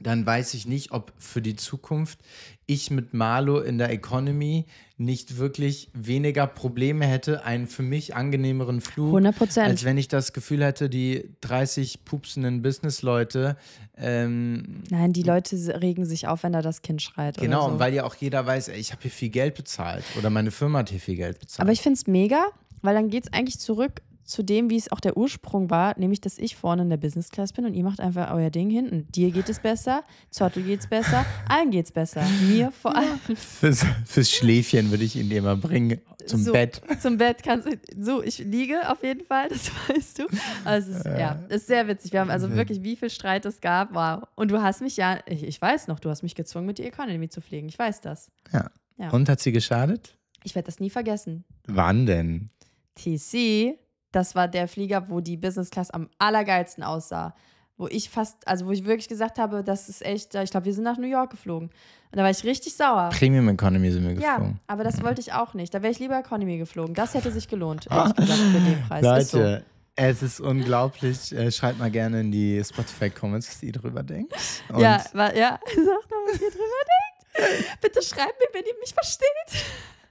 dann weiß ich nicht, ob für die Zukunft ich mit Marlo in der Economy nicht wirklich weniger Probleme hätte, einen für mich angenehmeren Flug, 100%. als wenn ich das Gefühl hätte, die 30 pupsenden Businessleute. Ähm, Nein, die Leute regen sich auf, wenn da das Kind schreit. Genau, so. weil ja auch jeder weiß, ey, ich habe hier viel Geld bezahlt oder meine Firma hat hier viel Geld bezahlt. Aber ich finde es mega, weil dann geht es eigentlich zurück zu dem, wie es auch der Ursprung war, nämlich, dass ich vorne in der Business Class bin und ihr macht einfach euer Ding hinten. Dir geht es besser, Zottel geht es besser, allen geht es besser. Mir vor allem. Fürs, fürs, Schläfchen würde ich ihn dir mal bringen. Zum so, Bett. Zum Bett kannst du. So, ich liege auf jeden Fall, das weißt du. Also, ist, äh, ja, ist sehr witzig. Wir haben also wirklich, wie viel Streit es gab. Wow. Und du hast mich ja, ich, ich weiß noch, du hast mich gezwungen, mit der Economy zu fliegen. Ich weiß das. Ja. ja. Und hat sie geschadet? Ich werde das nie vergessen. Wann denn? TC das war der Flieger, wo die Business Class am allergeilsten aussah. Wo ich fast, also wo ich wirklich gesagt habe, das ist echt, ich glaube, wir sind nach New York geflogen. Und da war ich richtig sauer. Premium Economy sind wir geflogen. Ja, aber das mhm. wollte ich auch nicht. Da wäre ich lieber Economy geflogen. Das hätte sich gelohnt, ehrlich gesagt, für den Preis. Leute, ist so. Es ist unglaublich. Äh, schreibt mal gerne in die Spotify-Comments, was ihr drüber denkt. Und ja, ja, sagt mal, was ihr drüber denkt. Bitte schreibt mir, wenn ihr mich versteht.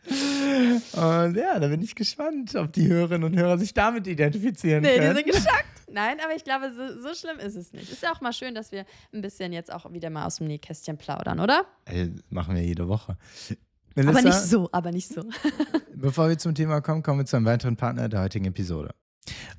Und ja, da bin ich gespannt, ob die Hörerinnen und Hörer sich damit identifizieren nee, können. Nee, die sind geschockt. Nein, aber ich glaube, so, so, schlimm ist es nicht. Ist ja auch mal schön, dass wir ein bisschen jetzt auch wieder mal aus dem Nähkästchen plaudern, oder? Ey, machen wir jede Woche. Melissa, aber nicht so, aber nicht so. bevor wir zum Thema kommen, kommen wir zu einem weiteren Partner der heutigen Episode.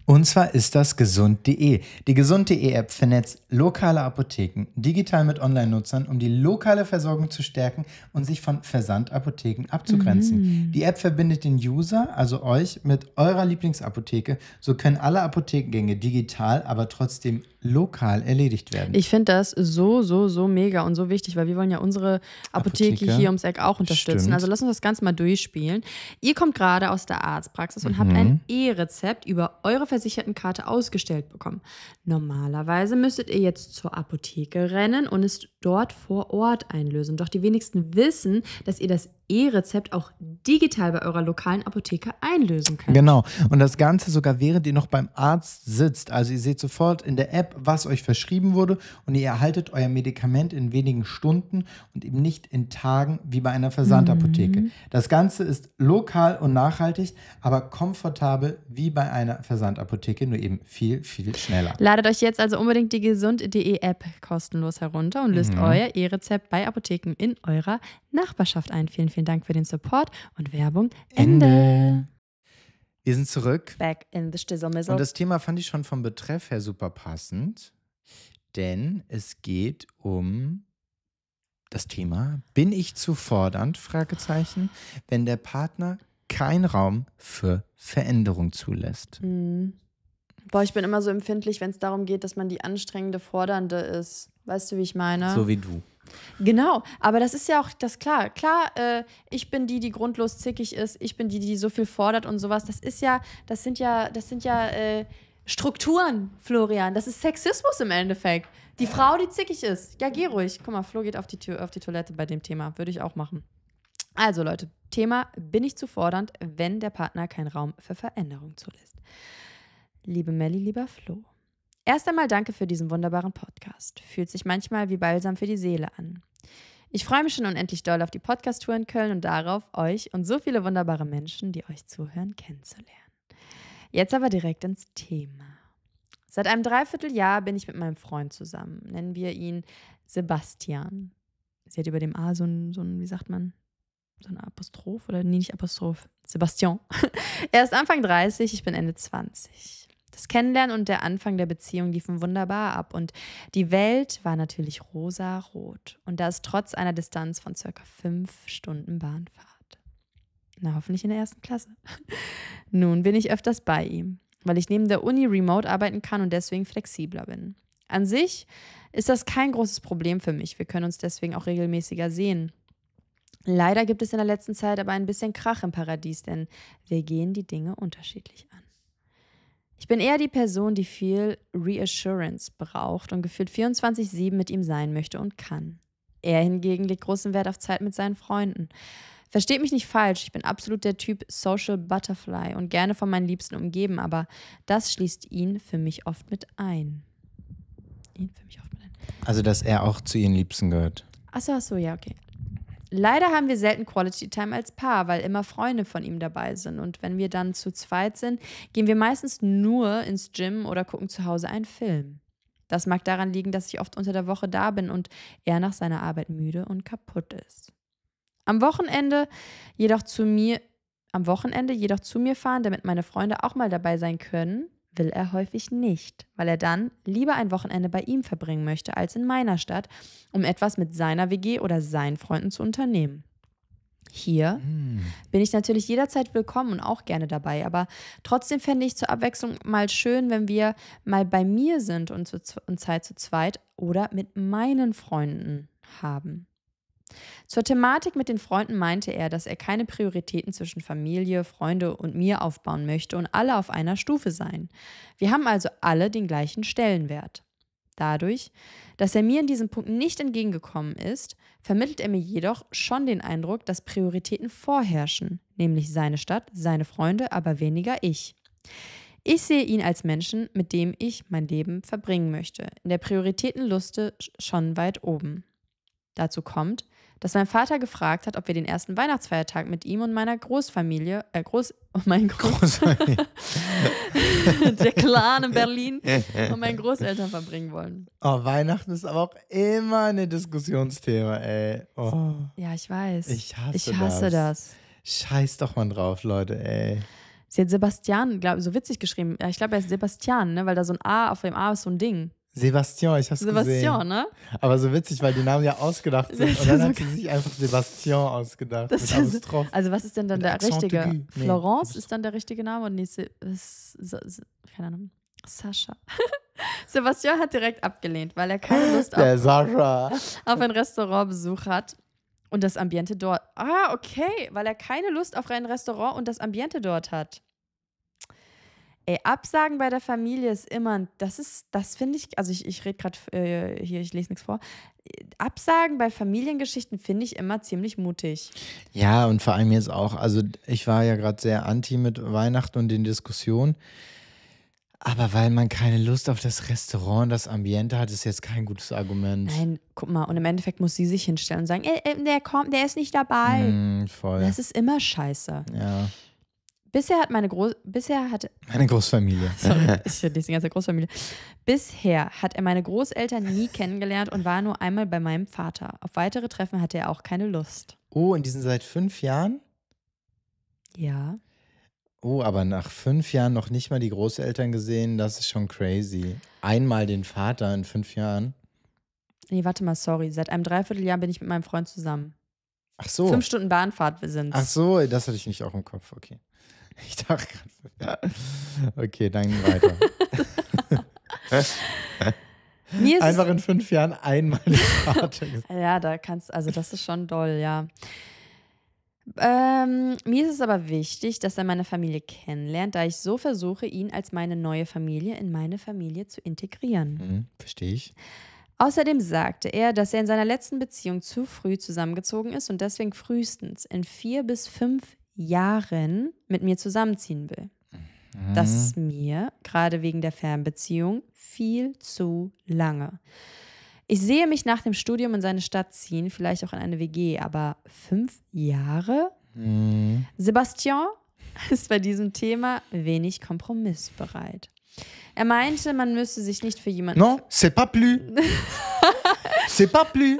Und zwar ist das gesund.de. Die gesund.de App vernetzt lokale Apotheken digital mit Online-Nutzern, um die lokale Versorgung zu stärken und sich von Versandapotheken abzugrenzen. Mhm. Die App verbindet den User, also euch, mit eurer Lieblingsapotheke. So können alle Apothekengänge digital, aber trotzdem lokal erledigt werden. Ich finde das so, so, so mega und so wichtig, weil wir wollen ja unsere Apotheke, Apotheke. hier ums Eck auch unterstützen. Stimmt. Also lass uns das Ganze mal durchspielen. Ihr kommt gerade aus der Arztpraxis mhm. und habt mhm. ein E-Rezept über über eure Versichertenkarte ausgestellt bekommen. Normalerweise müsstet ihr jetzt zur Apotheke rennen und es dort vor Ort einlösen. Doch die wenigsten wissen, dass ihr das E-Rezept auch digital bei eurer lokalen Apotheke einlösen könnt. Genau. Und das Ganze sogar während ihr noch beim Arzt sitzt. Also ihr seht sofort in der App, was euch verschrieben wurde und ihr erhaltet euer Medikament in wenigen Stunden und eben nicht in Tagen wie bei einer Versandapotheke. Mhm. Das Ganze ist lokal und nachhaltig, aber komfortabel wie bei einer Versandapotheke, nur eben viel, viel schneller. Ladet euch jetzt also unbedingt die gesund.de App kostenlos herunter und löst mhm. euer E-Rezept bei Apotheken in eurer Nachbarschaft ein. Vielen, vielen Vielen Dank für den Support und Werbung. Ende. Ende. Wir sind zurück. Back in the Stizzle -Mizzle. Und das Thema fand ich schon vom Betreff her super passend, denn es geht um das Thema, bin ich zu fordernd? Fragezeichen, wenn der Partner keinen Raum für Veränderung zulässt. Mhm. Boah, ich bin immer so empfindlich, wenn es darum geht, dass man die anstrengende Fordernde ist. Weißt du, wie ich meine? So wie du. Genau, aber das ist ja auch das klar. Klar, äh, ich bin die, die grundlos zickig ist, ich bin die, die so viel fordert und sowas. Das ist ja, das sind ja, das sind ja äh, Strukturen, Florian. Das ist Sexismus im Endeffekt. Die Frau, die zickig ist. Ja, geh ruhig. Guck mal, Flo geht auf die Tür, auf die Toilette bei dem Thema. Würde ich auch machen. Also, Leute, Thema: Bin ich zu fordernd, wenn der Partner keinen Raum für Veränderung zulässt? Liebe Melli, lieber Flo. Erst einmal danke für diesen wunderbaren Podcast. Fühlt sich manchmal wie Balsam für die Seele an. Ich freue mich schon unendlich doll auf die Podcast-Tour in Köln und darauf, euch und so viele wunderbare Menschen, die euch zuhören, kennenzulernen. Jetzt aber direkt ins Thema. Seit einem Dreivierteljahr bin ich mit meinem Freund zusammen. Nennen wir ihn Sebastian. Sie hat über dem A so ein, so ein wie sagt man, so ein Apostroph oder nee, nicht Apostroph. Sebastian. er ist Anfang 30, ich bin Ende 20. Das Kennenlernen und der Anfang der Beziehung liefen wunderbar ab und die Welt war natürlich rosa-rot. Und das trotz einer Distanz von circa fünf Stunden Bahnfahrt. Na, hoffentlich in der ersten Klasse. Nun bin ich öfters bei ihm, weil ich neben der Uni remote arbeiten kann und deswegen flexibler bin. An sich ist das kein großes Problem für mich. Wir können uns deswegen auch regelmäßiger sehen. Leider gibt es in der letzten Zeit aber ein bisschen Krach im Paradies, denn wir gehen die Dinge unterschiedlich an. Ich bin eher die Person, die viel Reassurance braucht und gefühlt 24-7 mit ihm sein möchte und kann. Er hingegen legt großen Wert auf Zeit mit seinen Freunden. Versteht mich nicht falsch, ich bin absolut der Typ Social Butterfly und gerne von meinen Liebsten umgeben, aber das schließt ihn für mich oft mit ein. Ihn für mich oft mit ein. Also, dass er auch zu ihren Liebsten gehört. Achso, achso, ja, okay. Leider haben wir selten Quality Time als Paar, weil immer Freunde von ihm dabei sind. Und wenn wir dann zu zweit sind, gehen wir meistens nur ins Gym oder gucken zu Hause einen Film. Das mag daran liegen, dass ich oft unter der Woche da bin und er nach seiner Arbeit müde und kaputt ist. Am Wochenende jedoch zu mir, am Wochenende jedoch zu mir fahren, damit meine Freunde auch mal dabei sein können, will er häufig nicht, weil er dann lieber ein Wochenende bei ihm verbringen möchte als in meiner Stadt, um etwas mit seiner WG oder seinen Freunden zu unternehmen. Hier hm. bin ich natürlich jederzeit willkommen und auch gerne dabei, aber trotzdem fände ich zur Abwechslung mal schön, wenn wir mal bei mir sind und, zu, und Zeit zu zweit oder mit meinen Freunden haben. Zur Thematik mit den Freunden meinte er, dass er keine Prioritäten zwischen Familie, Freunde und mir aufbauen möchte und alle auf einer Stufe sein. Wir haben also alle den gleichen Stellenwert. Dadurch, dass er mir in diesem Punkt nicht entgegengekommen ist, vermittelt er mir jedoch schon den Eindruck, dass Prioritäten vorherrschen, nämlich seine Stadt, seine Freunde, aber weniger ich. Ich sehe ihn als Menschen, mit dem ich mein Leben verbringen möchte, in der Prioritätenluste schon weit oben. Dazu kommt, dass mein Vater gefragt hat, ob wir den ersten Weihnachtsfeiertag mit ihm und meiner Großfamilie, äh, Groß, und meinen Groß, der Clan in Berlin und meinen Großeltern verbringen wollen. Oh, Weihnachten ist aber auch immer ein Diskussionsthema, ey. Oh. Ja, ich weiß. Ich hasse, ich hasse das. das. Scheiß doch mal drauf, Leute, ey. Sie hat Sebastian, glaube so witzig geschrieben. Ich glaube, er ist Sebastian, ne? weil da so ein A auf dem A ist so ein Ding. Sebastian, ich hab's Sebastian, gesehen. Sebastian, ne? Aber so witzig, weil die Namen ja ausgedacht sind. Und dann hat sie sich einfach Sebastian ausgedacht. Das ist, also was ist denn dann der Accent richtige? Nee. Florence ist dann der richtige Name und nee, keine Ahnung. Sascha. Sebastian hat direkt abgelehnt, weil er keine Lust auf, auf einen Restaurantbesuch hat und das Ambiente dort. Ah, okay, weil er keine Lust auf ein Restaurant und das Ambiente dort hat. Ey, Absagen bei der Familie ist immer, das ist, das finde ich, also ich, ich rede gerade äh, hier, ich lese nichts vor. Absagen bei Familiengeschichten finde ich immer ziemlich mutig. Ja, und vor allem jetzt auch, also ich war ja gerade sehr anti mit Weihnachten und den Diskussionen. Aber weil man keine Lust auf das Restaurant, das Ambiente hat, ist jetzt kein gutes Argument. Nein, guck mal, und im Endeffekt muss sie sich hinstellen und sagen, ey, äh, ey, äh, der kommt, der ist nicht dabei. Mm, voll. Das ist immer scheiße. Ja. Bisher hat meine Groß bisher hat meine Großfamilie. Sorry, ich lese die ganze Großfamilie. Bisher hat er meine Großeltern nie kennengelernt und war nur einmal bei meinem Vater. Auf weitere Treffen hatte er auch keine Lust. Oh, und die sind seit fünf Jahren? Ja. Oh, aber nach fünf Jahren noch nicht mal die Großeltern gesehen, das ist schon crazy. Einmal den Vater in fünf Jahren. Nee, warte mal, sorry. Seit einem Dreivierteljahr bin ich mit meinem Freund zusammen. Ach so. Fünf Stunden Bahnfahrt sind Ach so, das hatte ich nicht auch im Kopf, okay. Ich dachte gerade. Okay, dann weiter. Einfach in fünf Jahren einmal die Karte. ja, da kannst also das ist schon doll, ja. Ähm, mir ist es aber wichtig, dass er meine Familie kennenlernt, da ich so versuche, ihn als meine neue Familie in meine Familie zu integrieren. Mhm, verstehe ich. Außerdem sagte er, dass er in seiner letzten Beziehung zu früh zusammengezogen ist und deswegen frühestens in vier bis fünf Jahren mit mir zusammenziehen will. Mhm. Das ist mir, gerade wegen der Fernbeziehung, viel zu lange. Ich sehe mich nach dem Studium in seine Stadt ziehen, vielleicht auch in eine WG, aber fünf Jahre? Mhm. Sebastian ist bei diesem Thema wenig kompromissbereit. Er meinte, man müsse sich nicht für jemanden. Non, c'est pas plus. C'est pas plus.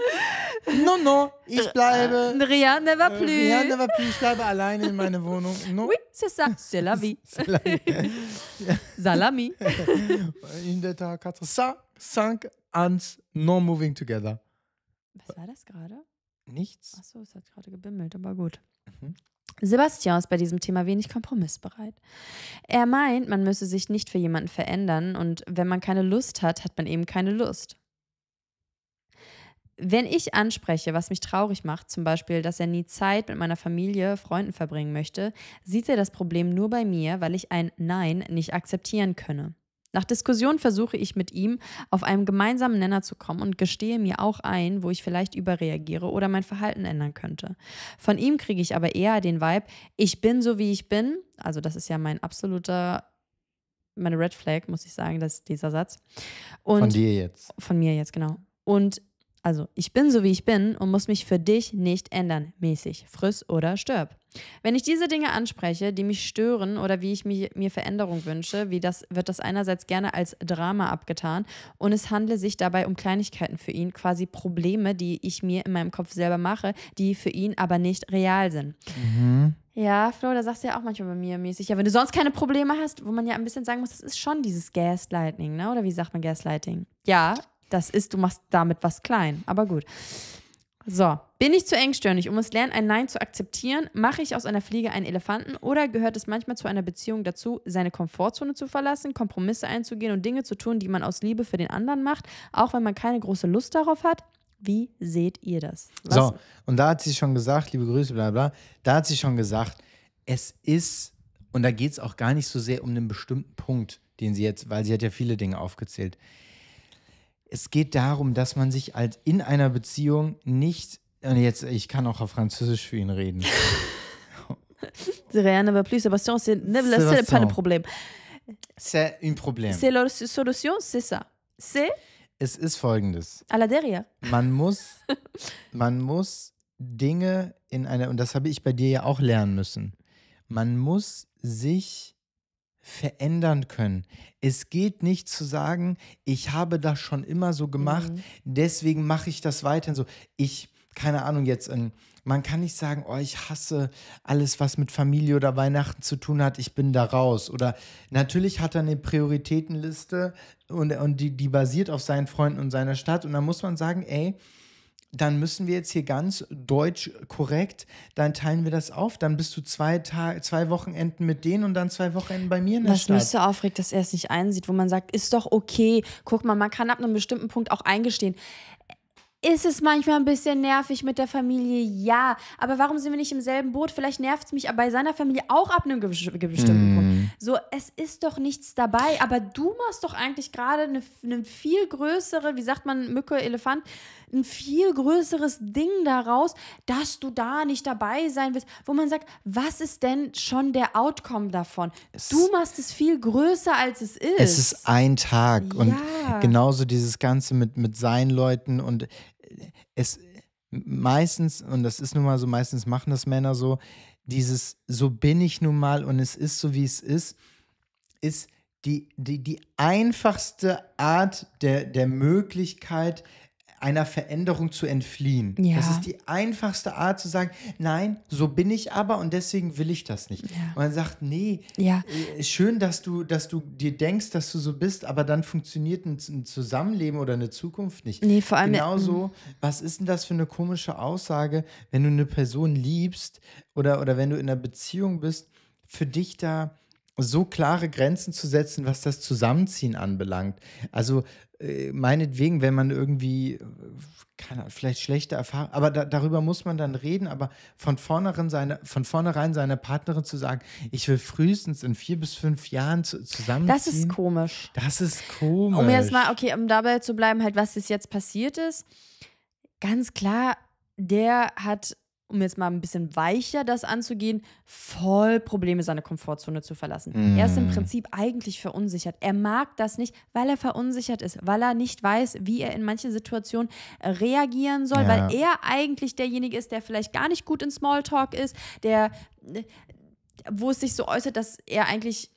Non, non, ich euh, bleibe. Euh, rien ne va euh, plus. Rien ne va plus. Ich bleibe alleine in meiner Wohnung. No. Oui, c'est ça. C'est la vie. La vie. Salami. In der Tag 4, 5, 1, no moving together. Was war das gerade? Nichts. Achso, es hat gerade gebimmelt, aber gut. Mhm. Sebastian ist bei diesem Thema wenig kompromissbereit. Er meint, man müsse sich nicht für jemanden verändern und wenn man keine Lust hat, hat man eben keine Lust. Wenn ich anspreche, was mich traurig macht, zum Beispiel, dass er nie Zeit mit meiner Familie, Freunden verbringen möchte, sieht er das Problem nur bei mir, weil ich ein Nein nicht akzeptieren könne. Nach Diskussion versuche ich mit ihm auf einen gemeinsamen Nenner zu kommen und gestehe mir auch ein, wo ich vielleicht überreagiere oder mein Verhalten ändern könnte. Von ihm kriege ich aber eher den Vibe, ich bin so wie ich bin, also das ist ja mein absoluter meine Red Flag, muss ich sagen, das ist dieser Satz. Und von dir jetzt. Von mir jetzt, genau. Und also ich bin so wie ich bin und muss mich für dich nicht ändern, mäßig, friss oder stirb. Wenn ich diese Dinge anspreche, die mich stören oder wie ich mich, mir Veränderung wünsche, wie das, wird das einerseits gerne als Drama abgetan und es handle sich dabei um Kleinigkeiten für ihn, quasi Probleme, die ich mir in meinem Kopf selber mache, die für ihn aber nicht real sind. Mhm. Ja, Flo, da sagst du ja auch manchmal bei mir mäßig, ja, wenn du sonst keine Probleme hast, wo man ja ein bisschen sagen muss, das ist schon dieses Gaslighting, ne? Oder wie sagt man Gaslighting? Ja, das ist, du machst damit was klein. Aber gut. So, bin ich zu engstirnig, um es lernen, ein Nein zu akzeptieren? Mache ich aus einer Fliege einen Elefanten? Oder gehört es manchmal zu einer Beziehung dazu, seine Komfortzone zu verlassen, Kompromisse einzugehen und Dinge zu tun, die man aus Liebe für den anderen macht, auch wenn man keine große Lust darauf hat? Wie seht ihr das? Was? So, und da hat sie schon gesagt, liebe Grüße, bla bla, da hat sie schon gesagt, es ist, und da geht es auch gar nicht so sehr um einen bestimmten Punkt, den sie jetzt, weil sie hat ja viele Dinge aufgezählt es geht darum, dass man sich als in einer Beziehung nicht, und jetzt, ich kann auch auf Französisch für ihn reden. Rien ne va plus, Sebastian, ne c'est pas le problème. C'est un problème. C'est la solution, c'est ça. C'est. Es ist folgendes. À la derrière. Man muss, man muss Dinge in einer, und das habe ich bei dir ja auch lernen müssen, man muss sich verändern können. Es geht nicht zu sagen, ich habe das schon immer so gemacht, mhm. deswegen mache ich das weiterhin so. Ich, keine Ahnung, jetzt, ähm, man kann nicht sagen, oh, ich hasse alles, was mit Familie oder Weihnachten zu tun hat, ich bin da raus. Oder natürlich hat er eine Prioritätenliste und, und die, die basiert auf seinen Freunden und seiner Stadt. Und da muss man sagen, ey, dann müssen wir jetzt hier ganz deutsch korrekt, dann teilen wir das auf. Dann bist du zwei, Ta zwei Wochenenden mit denen und dann zwei Wochenenden bei mir in der Was Stadt. mich so aufregt, dass er es nicht einsieht, wo man sagt, ist doch okay. Guck mal, man kann ab einem bestimmten Punkt auch eingestehen ist es manchmal ein bisschen nervig mit der Familie, ja. Aber warum sind wir nicht im selben Boot? Vielleicht nervt es mich bei seiner Familie auch ab einem bestimmten Punkt. Hm. So, es ist doch nichts dabei, aber du machst doch eigentlich gerade eine, eine viel größere, wie sagt man, Mücke, Elefant, ein viel größeres Ding daraus, dass du da nicht dabei sein willst, wo man sagt, was ist denn schon der Outcome davon? Es du machst es viel größer, als es ist. Es ist ein Tag ja. und genauso dieses Ganze mit, mit seinen Leuten und äh, es meistens, und das ist nun mal so, meistens machen das Männer so, dieses so bin ich nun mal und es ist so wie es ist, ist die, die, die einfachste Art der, der Möglichkeit, einer Veränderung zu entfliehen. Ja. Das ist die einfachste Art zu sagen, nein, so bin ich aber und deswegen will ich das nicht. Ja. Man sagt, nee, ja. Äh, schön, dass du, dass du dir denkst, dass du so bist, aber dann funktioniert ein, ein Zusammenleben oder eine Zukunft nicht. Nee, vor allem. Genauso, mm. was ist denn das für eine komische Aussage, wenn du eine Person liebst oder, oder wenn du in einer Beziehung bist, für dich da so klare Grenzen zu setzen, was das Zusammenziehen anbelangt. Also äh, meinetwegen, wenn man irgendwie, äh, keine Ahnung, vielleicht schlechte Erfahrungen, aber da, darüber muss man dann reden, aber von vornherein, seine, von vornherein seiner Partnerin zu sagen, ich will frühestens in vier bis fünf Jahren zu, zusammenziehen. Das ist komisch. Das ist komisch. Um jetzt mal, okay, um dabei zu bleiben, halt, was bis jetzt passiert ist. Ganz klar, der hat um jetzt mal ein bisschen weicher das anzugehen, voll Probleme, seine Komfortzone zu verlassen. Mm. Er ist im Prinzip eigentlich verunsichert. Er mag das nicht, weil er verunsichert ist, weil er nicht weiß, wie er in manchen Situationen äh, reagieren soll, ja. weil er eigentlich derjenige ist, der vielleicht gar nicht gut in Smalltalk ist, der, äh, wo es sich so äußert, dass er eigentlich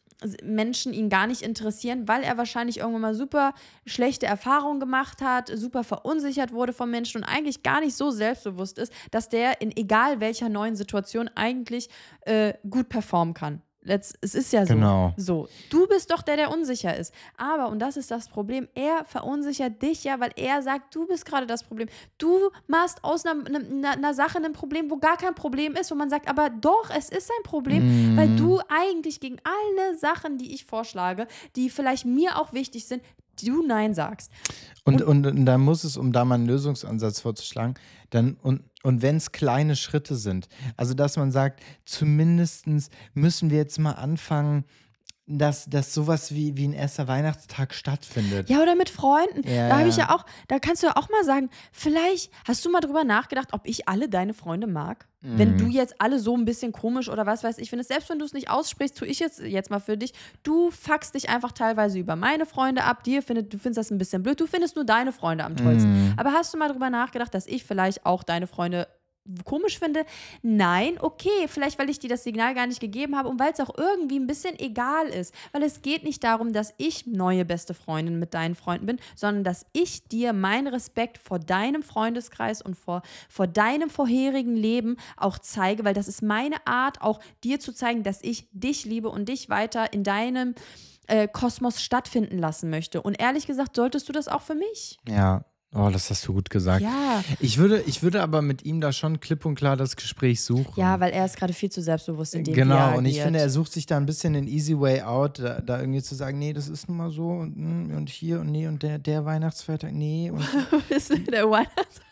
Menschen ihn gar nicht interessieren, weil er wahrscheinlich irgendwann mal super schlechte Erfahrungen gemacht hat, super verunsichert wurde von Menschen und eigentlich gar nicht so selbstbewusst ist, dass der in egal welcher neuen Situation eigentlich äh, gut performen kann. Let's, es ist ja so. Genau. So. Du bist doch der, der unsicher ist. Aber, und das ist das Problem, er verunsichert dich ja, weil er sagt, du bist gerade das Problem. Du machst aus einer, einer, einer, Sache ein Problem, wo gar kein Problem ist, wo man sagt, aber doch, es ist ein Problem, mhm. weil du eigentlich gegen alle Sachen, die ich vorschlage, die vielleicht mir auch wichtig sind, du Nein sagst. Und, und, und, und dann muss es, um da mal einen Lösungsansatz vorzuschlagen, dann und und wenn es kleine Schritte sind, also dass man sagt, zumindest müssen wir jetzt mal anfangen, dass, dass sowas wie, wie ein erster Weihnachtstag stattfindet. Ja, oder mit Freunden. Ja, da habe ich ja auch, da kannst du ja auch mal sagen, vielleicht hast du mal drüber nachgedacht, ob ich alle deine Freunde mag. Mhm. Wenn du jetzt alle so ein bisschen komisch oder was weiß ich findest, selbst wenn du es nicht aussprichst, tue ich jetzt, jetzt mal für dich, du fuckst dich einfach teilweise über meine Freunde ab, dir findet, du findest das ein bisschen blöd, du findest nur deine Freunde am tollsten. Mhm. Aber hast du mal drüber nachgedacht, dass ich vielleicht auch deine Freunde komisch finde. Nein, okay, vielleicht weil ich dir das Signal gar nicht gegeben habe und weil es auch irgendwie ein bisschen egal ist, weil es geht nicht darum, dass ich neue beste Freundin mit deinen Freunden bin, sondern dass ich dir meinen Respekt vor deinem Freundeskreis und vor, vor deinem vorherigen Leben auch zeige, weil das ist meine Art, auch dir zu zeigen, dass ich dich liebe und dich weiter in deinem äh, Kosmos stattfinden lassen möchte. Und ehrlich gesagt, solltest du das auch für mich. Ja, Oh, das hast du gut gesagt. Ja. Ich würde, ich würde aber mit ihm da schon klipp und klar das Gespräch suchen. Ja, weil er ist gerade viel zu selbstbewusst in dem Genau, und ich finde, er sucht sich da ein bisschen den easy way out, da, da irgendwie zu sagen, nee, das ist nun mal so und, hm, und hier und nee und der, der Weihnachtsfeiertag, nee. Und ist der Weihnachtsfeiertag?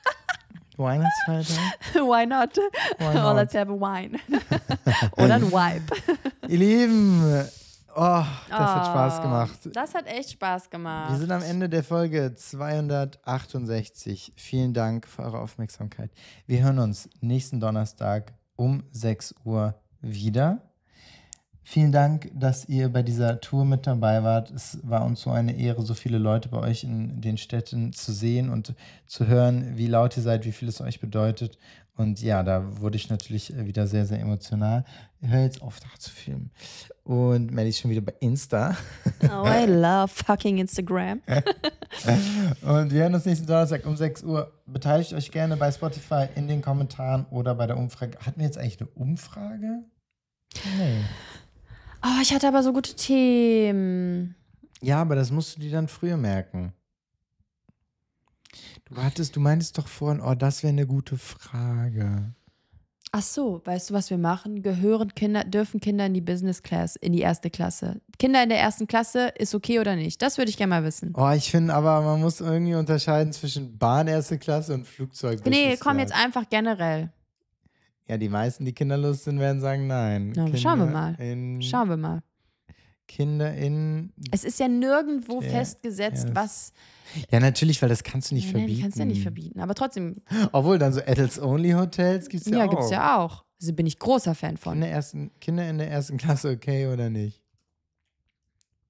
Weihnachtsfeiertag? Why not? Why not? Well, oh, let's have a wine. Oder ein Wipe. Ihr Lieben, Oh, das oh, hat Spaß oh, gemacht. Das hat echt Spaß gemacht. Wir sind am Ende der Folge 268. Vielen Dank für eure Aufmerksamkeit. Wir hören uns nächsten Donnerstag um 6 Uhr wieder. Vielen Dank, dass ihr bei dieser Tour mit dabei wart. Es war uns so eine Ehre, so viele Leute bei euch in den Städten zu sehen und zu hören, wie laut ihr seid, wie viel es euch bedeutet. Und ja, da wurde ich natürlich äh, wieder sehr, sehr emotional. Hör jetzt auf, da zu filmen. Und Melly ist schon wieder bei Insta. Oh, I love fucking Instagram. und wir hören uns nächsten Donnerstag um 6 Uhr. Beteiligt euch gerne bei Spotify in den Kommentaren oder bei der Umfrage. Hatten wir jetzt eigentlich eine Umfrage? Nee. Oh, ich hatte aber so gute Themen. Ja, aber das musst du dir dann früher merken. Wartest, du meinst doch vorhin, oh, das wäre eine gute Frage. Ach so, weißt du, was wir machen? Gehören Kinder, dürfen Kinder in die Business Class, in die erste Klasse? Kinder in der ersten Klasse ist okay oder nicht? Das würde ich gerne mal wissen. Oh, ich finde aber, man muss irgendwie unterscheiden zwischen Bahn erste Klasse und Flugzeug. nee, komm jetzt einfach generell. Ja, die meisten, die kinderlos sind, werden sagen nein. Na, schauen wir mal. Schauen wir mal. Kinder in. Es ist ja nirgendwo ja, festgesetzt, ja, was. Ja, natürlich, weil das kannst du nicht nein, verbieten. Nein, kannst du ja nicht verbieten, aber trotzdem. Obwohl, dann so Adults-Only-Hotels gibt es ja, ja, auch. Ja, gibt es ja auch. Also bin ich großer Fan von. Kinder, ersten, Kinder in der ersten Klasse okay oder nicht?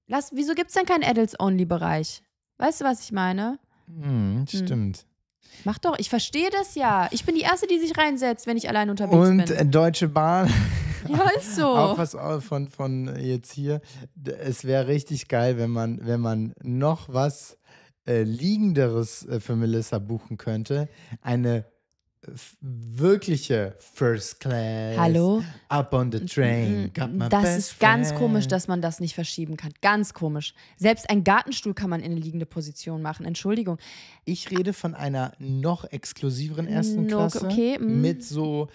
Lass, wieso gibt es denn keinen Adults-Only-Bereich? Weißt du, was ich meine? Hm, hm. stimmt. Hm. Mach doch, ich verstehe das ja. Ich bin die Erste, die sich reinsetzt, wenn ich allein unterwegs Und bin. Und Deutsche Bahn ja, ist so. Auch was von, von jetzt hier. Es wäre richtig geil, wenn man, wenn man noch was äh, Liegenderes äh, für Melissa buchen könnte. Eine äh, wirkliche First Class. Hallo? Up on the train. Mm, das ist ganz friend. komisch, dass man das nicht verschieben kann. Ganz komisch. Selbst einen Gartenstuhl kann man in eine liegende Position machen. Entschuldigung. Ich rede von einer noch exklusiveren ersten no, Klasse okay, mm. mit so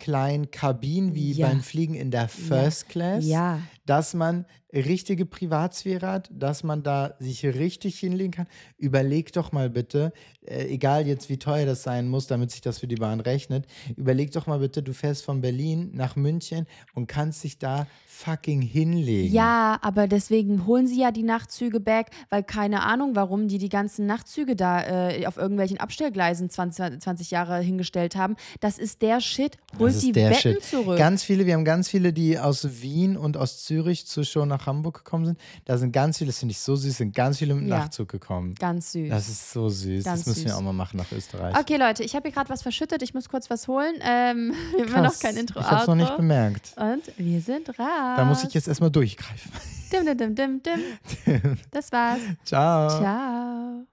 kleinen Kabinen wie ja. beim Fliegen in der First Class, ja. dass man richtige Privatsphäre hat, dass man da sich richtig hinlegen kann. Überleg doch mal bitte, äh, egal jetzt wie teuer das sein muss, damit sich das für die Bahn rechnet, überleg doch mal bitte, du fährst von Berlin nach München und kannst dich da fucking hinlegen. Ja, aber deswegen holen sie ja die Nachtzüge back, weil keine Ahnung, warum die die ganzen Nachtzüge da äh, auf irgendwelchen Abstellgleisen 20, 20 Jahre hingestellt haben. Das ist der Shit. Holt die Betten Shit. zurück. Ganz viele, wir haben ganz viele, die aus Wien und aus Zürich zu Show nach nach Hamburg gekommen sind, da sind ganz viele, das finde ich so süß, sind ganz viele mit ja. Nachtzug gekommen. Ganz süß. Das ist so süß. Ganz das müssen süß. wir auch mal machen nach Österreich. Okay, Leute, ich habe hier gerade was verschüttet. Ich muss kurz was holen. Ähm, wir haben noch kein Intro. Ich habe es noch nicht bemerkt. Und wir sind raus. Da muss ich jetzt erstmal durchgreifen. dim, dim, dim, dim. Das war's. Ciao. Ciao.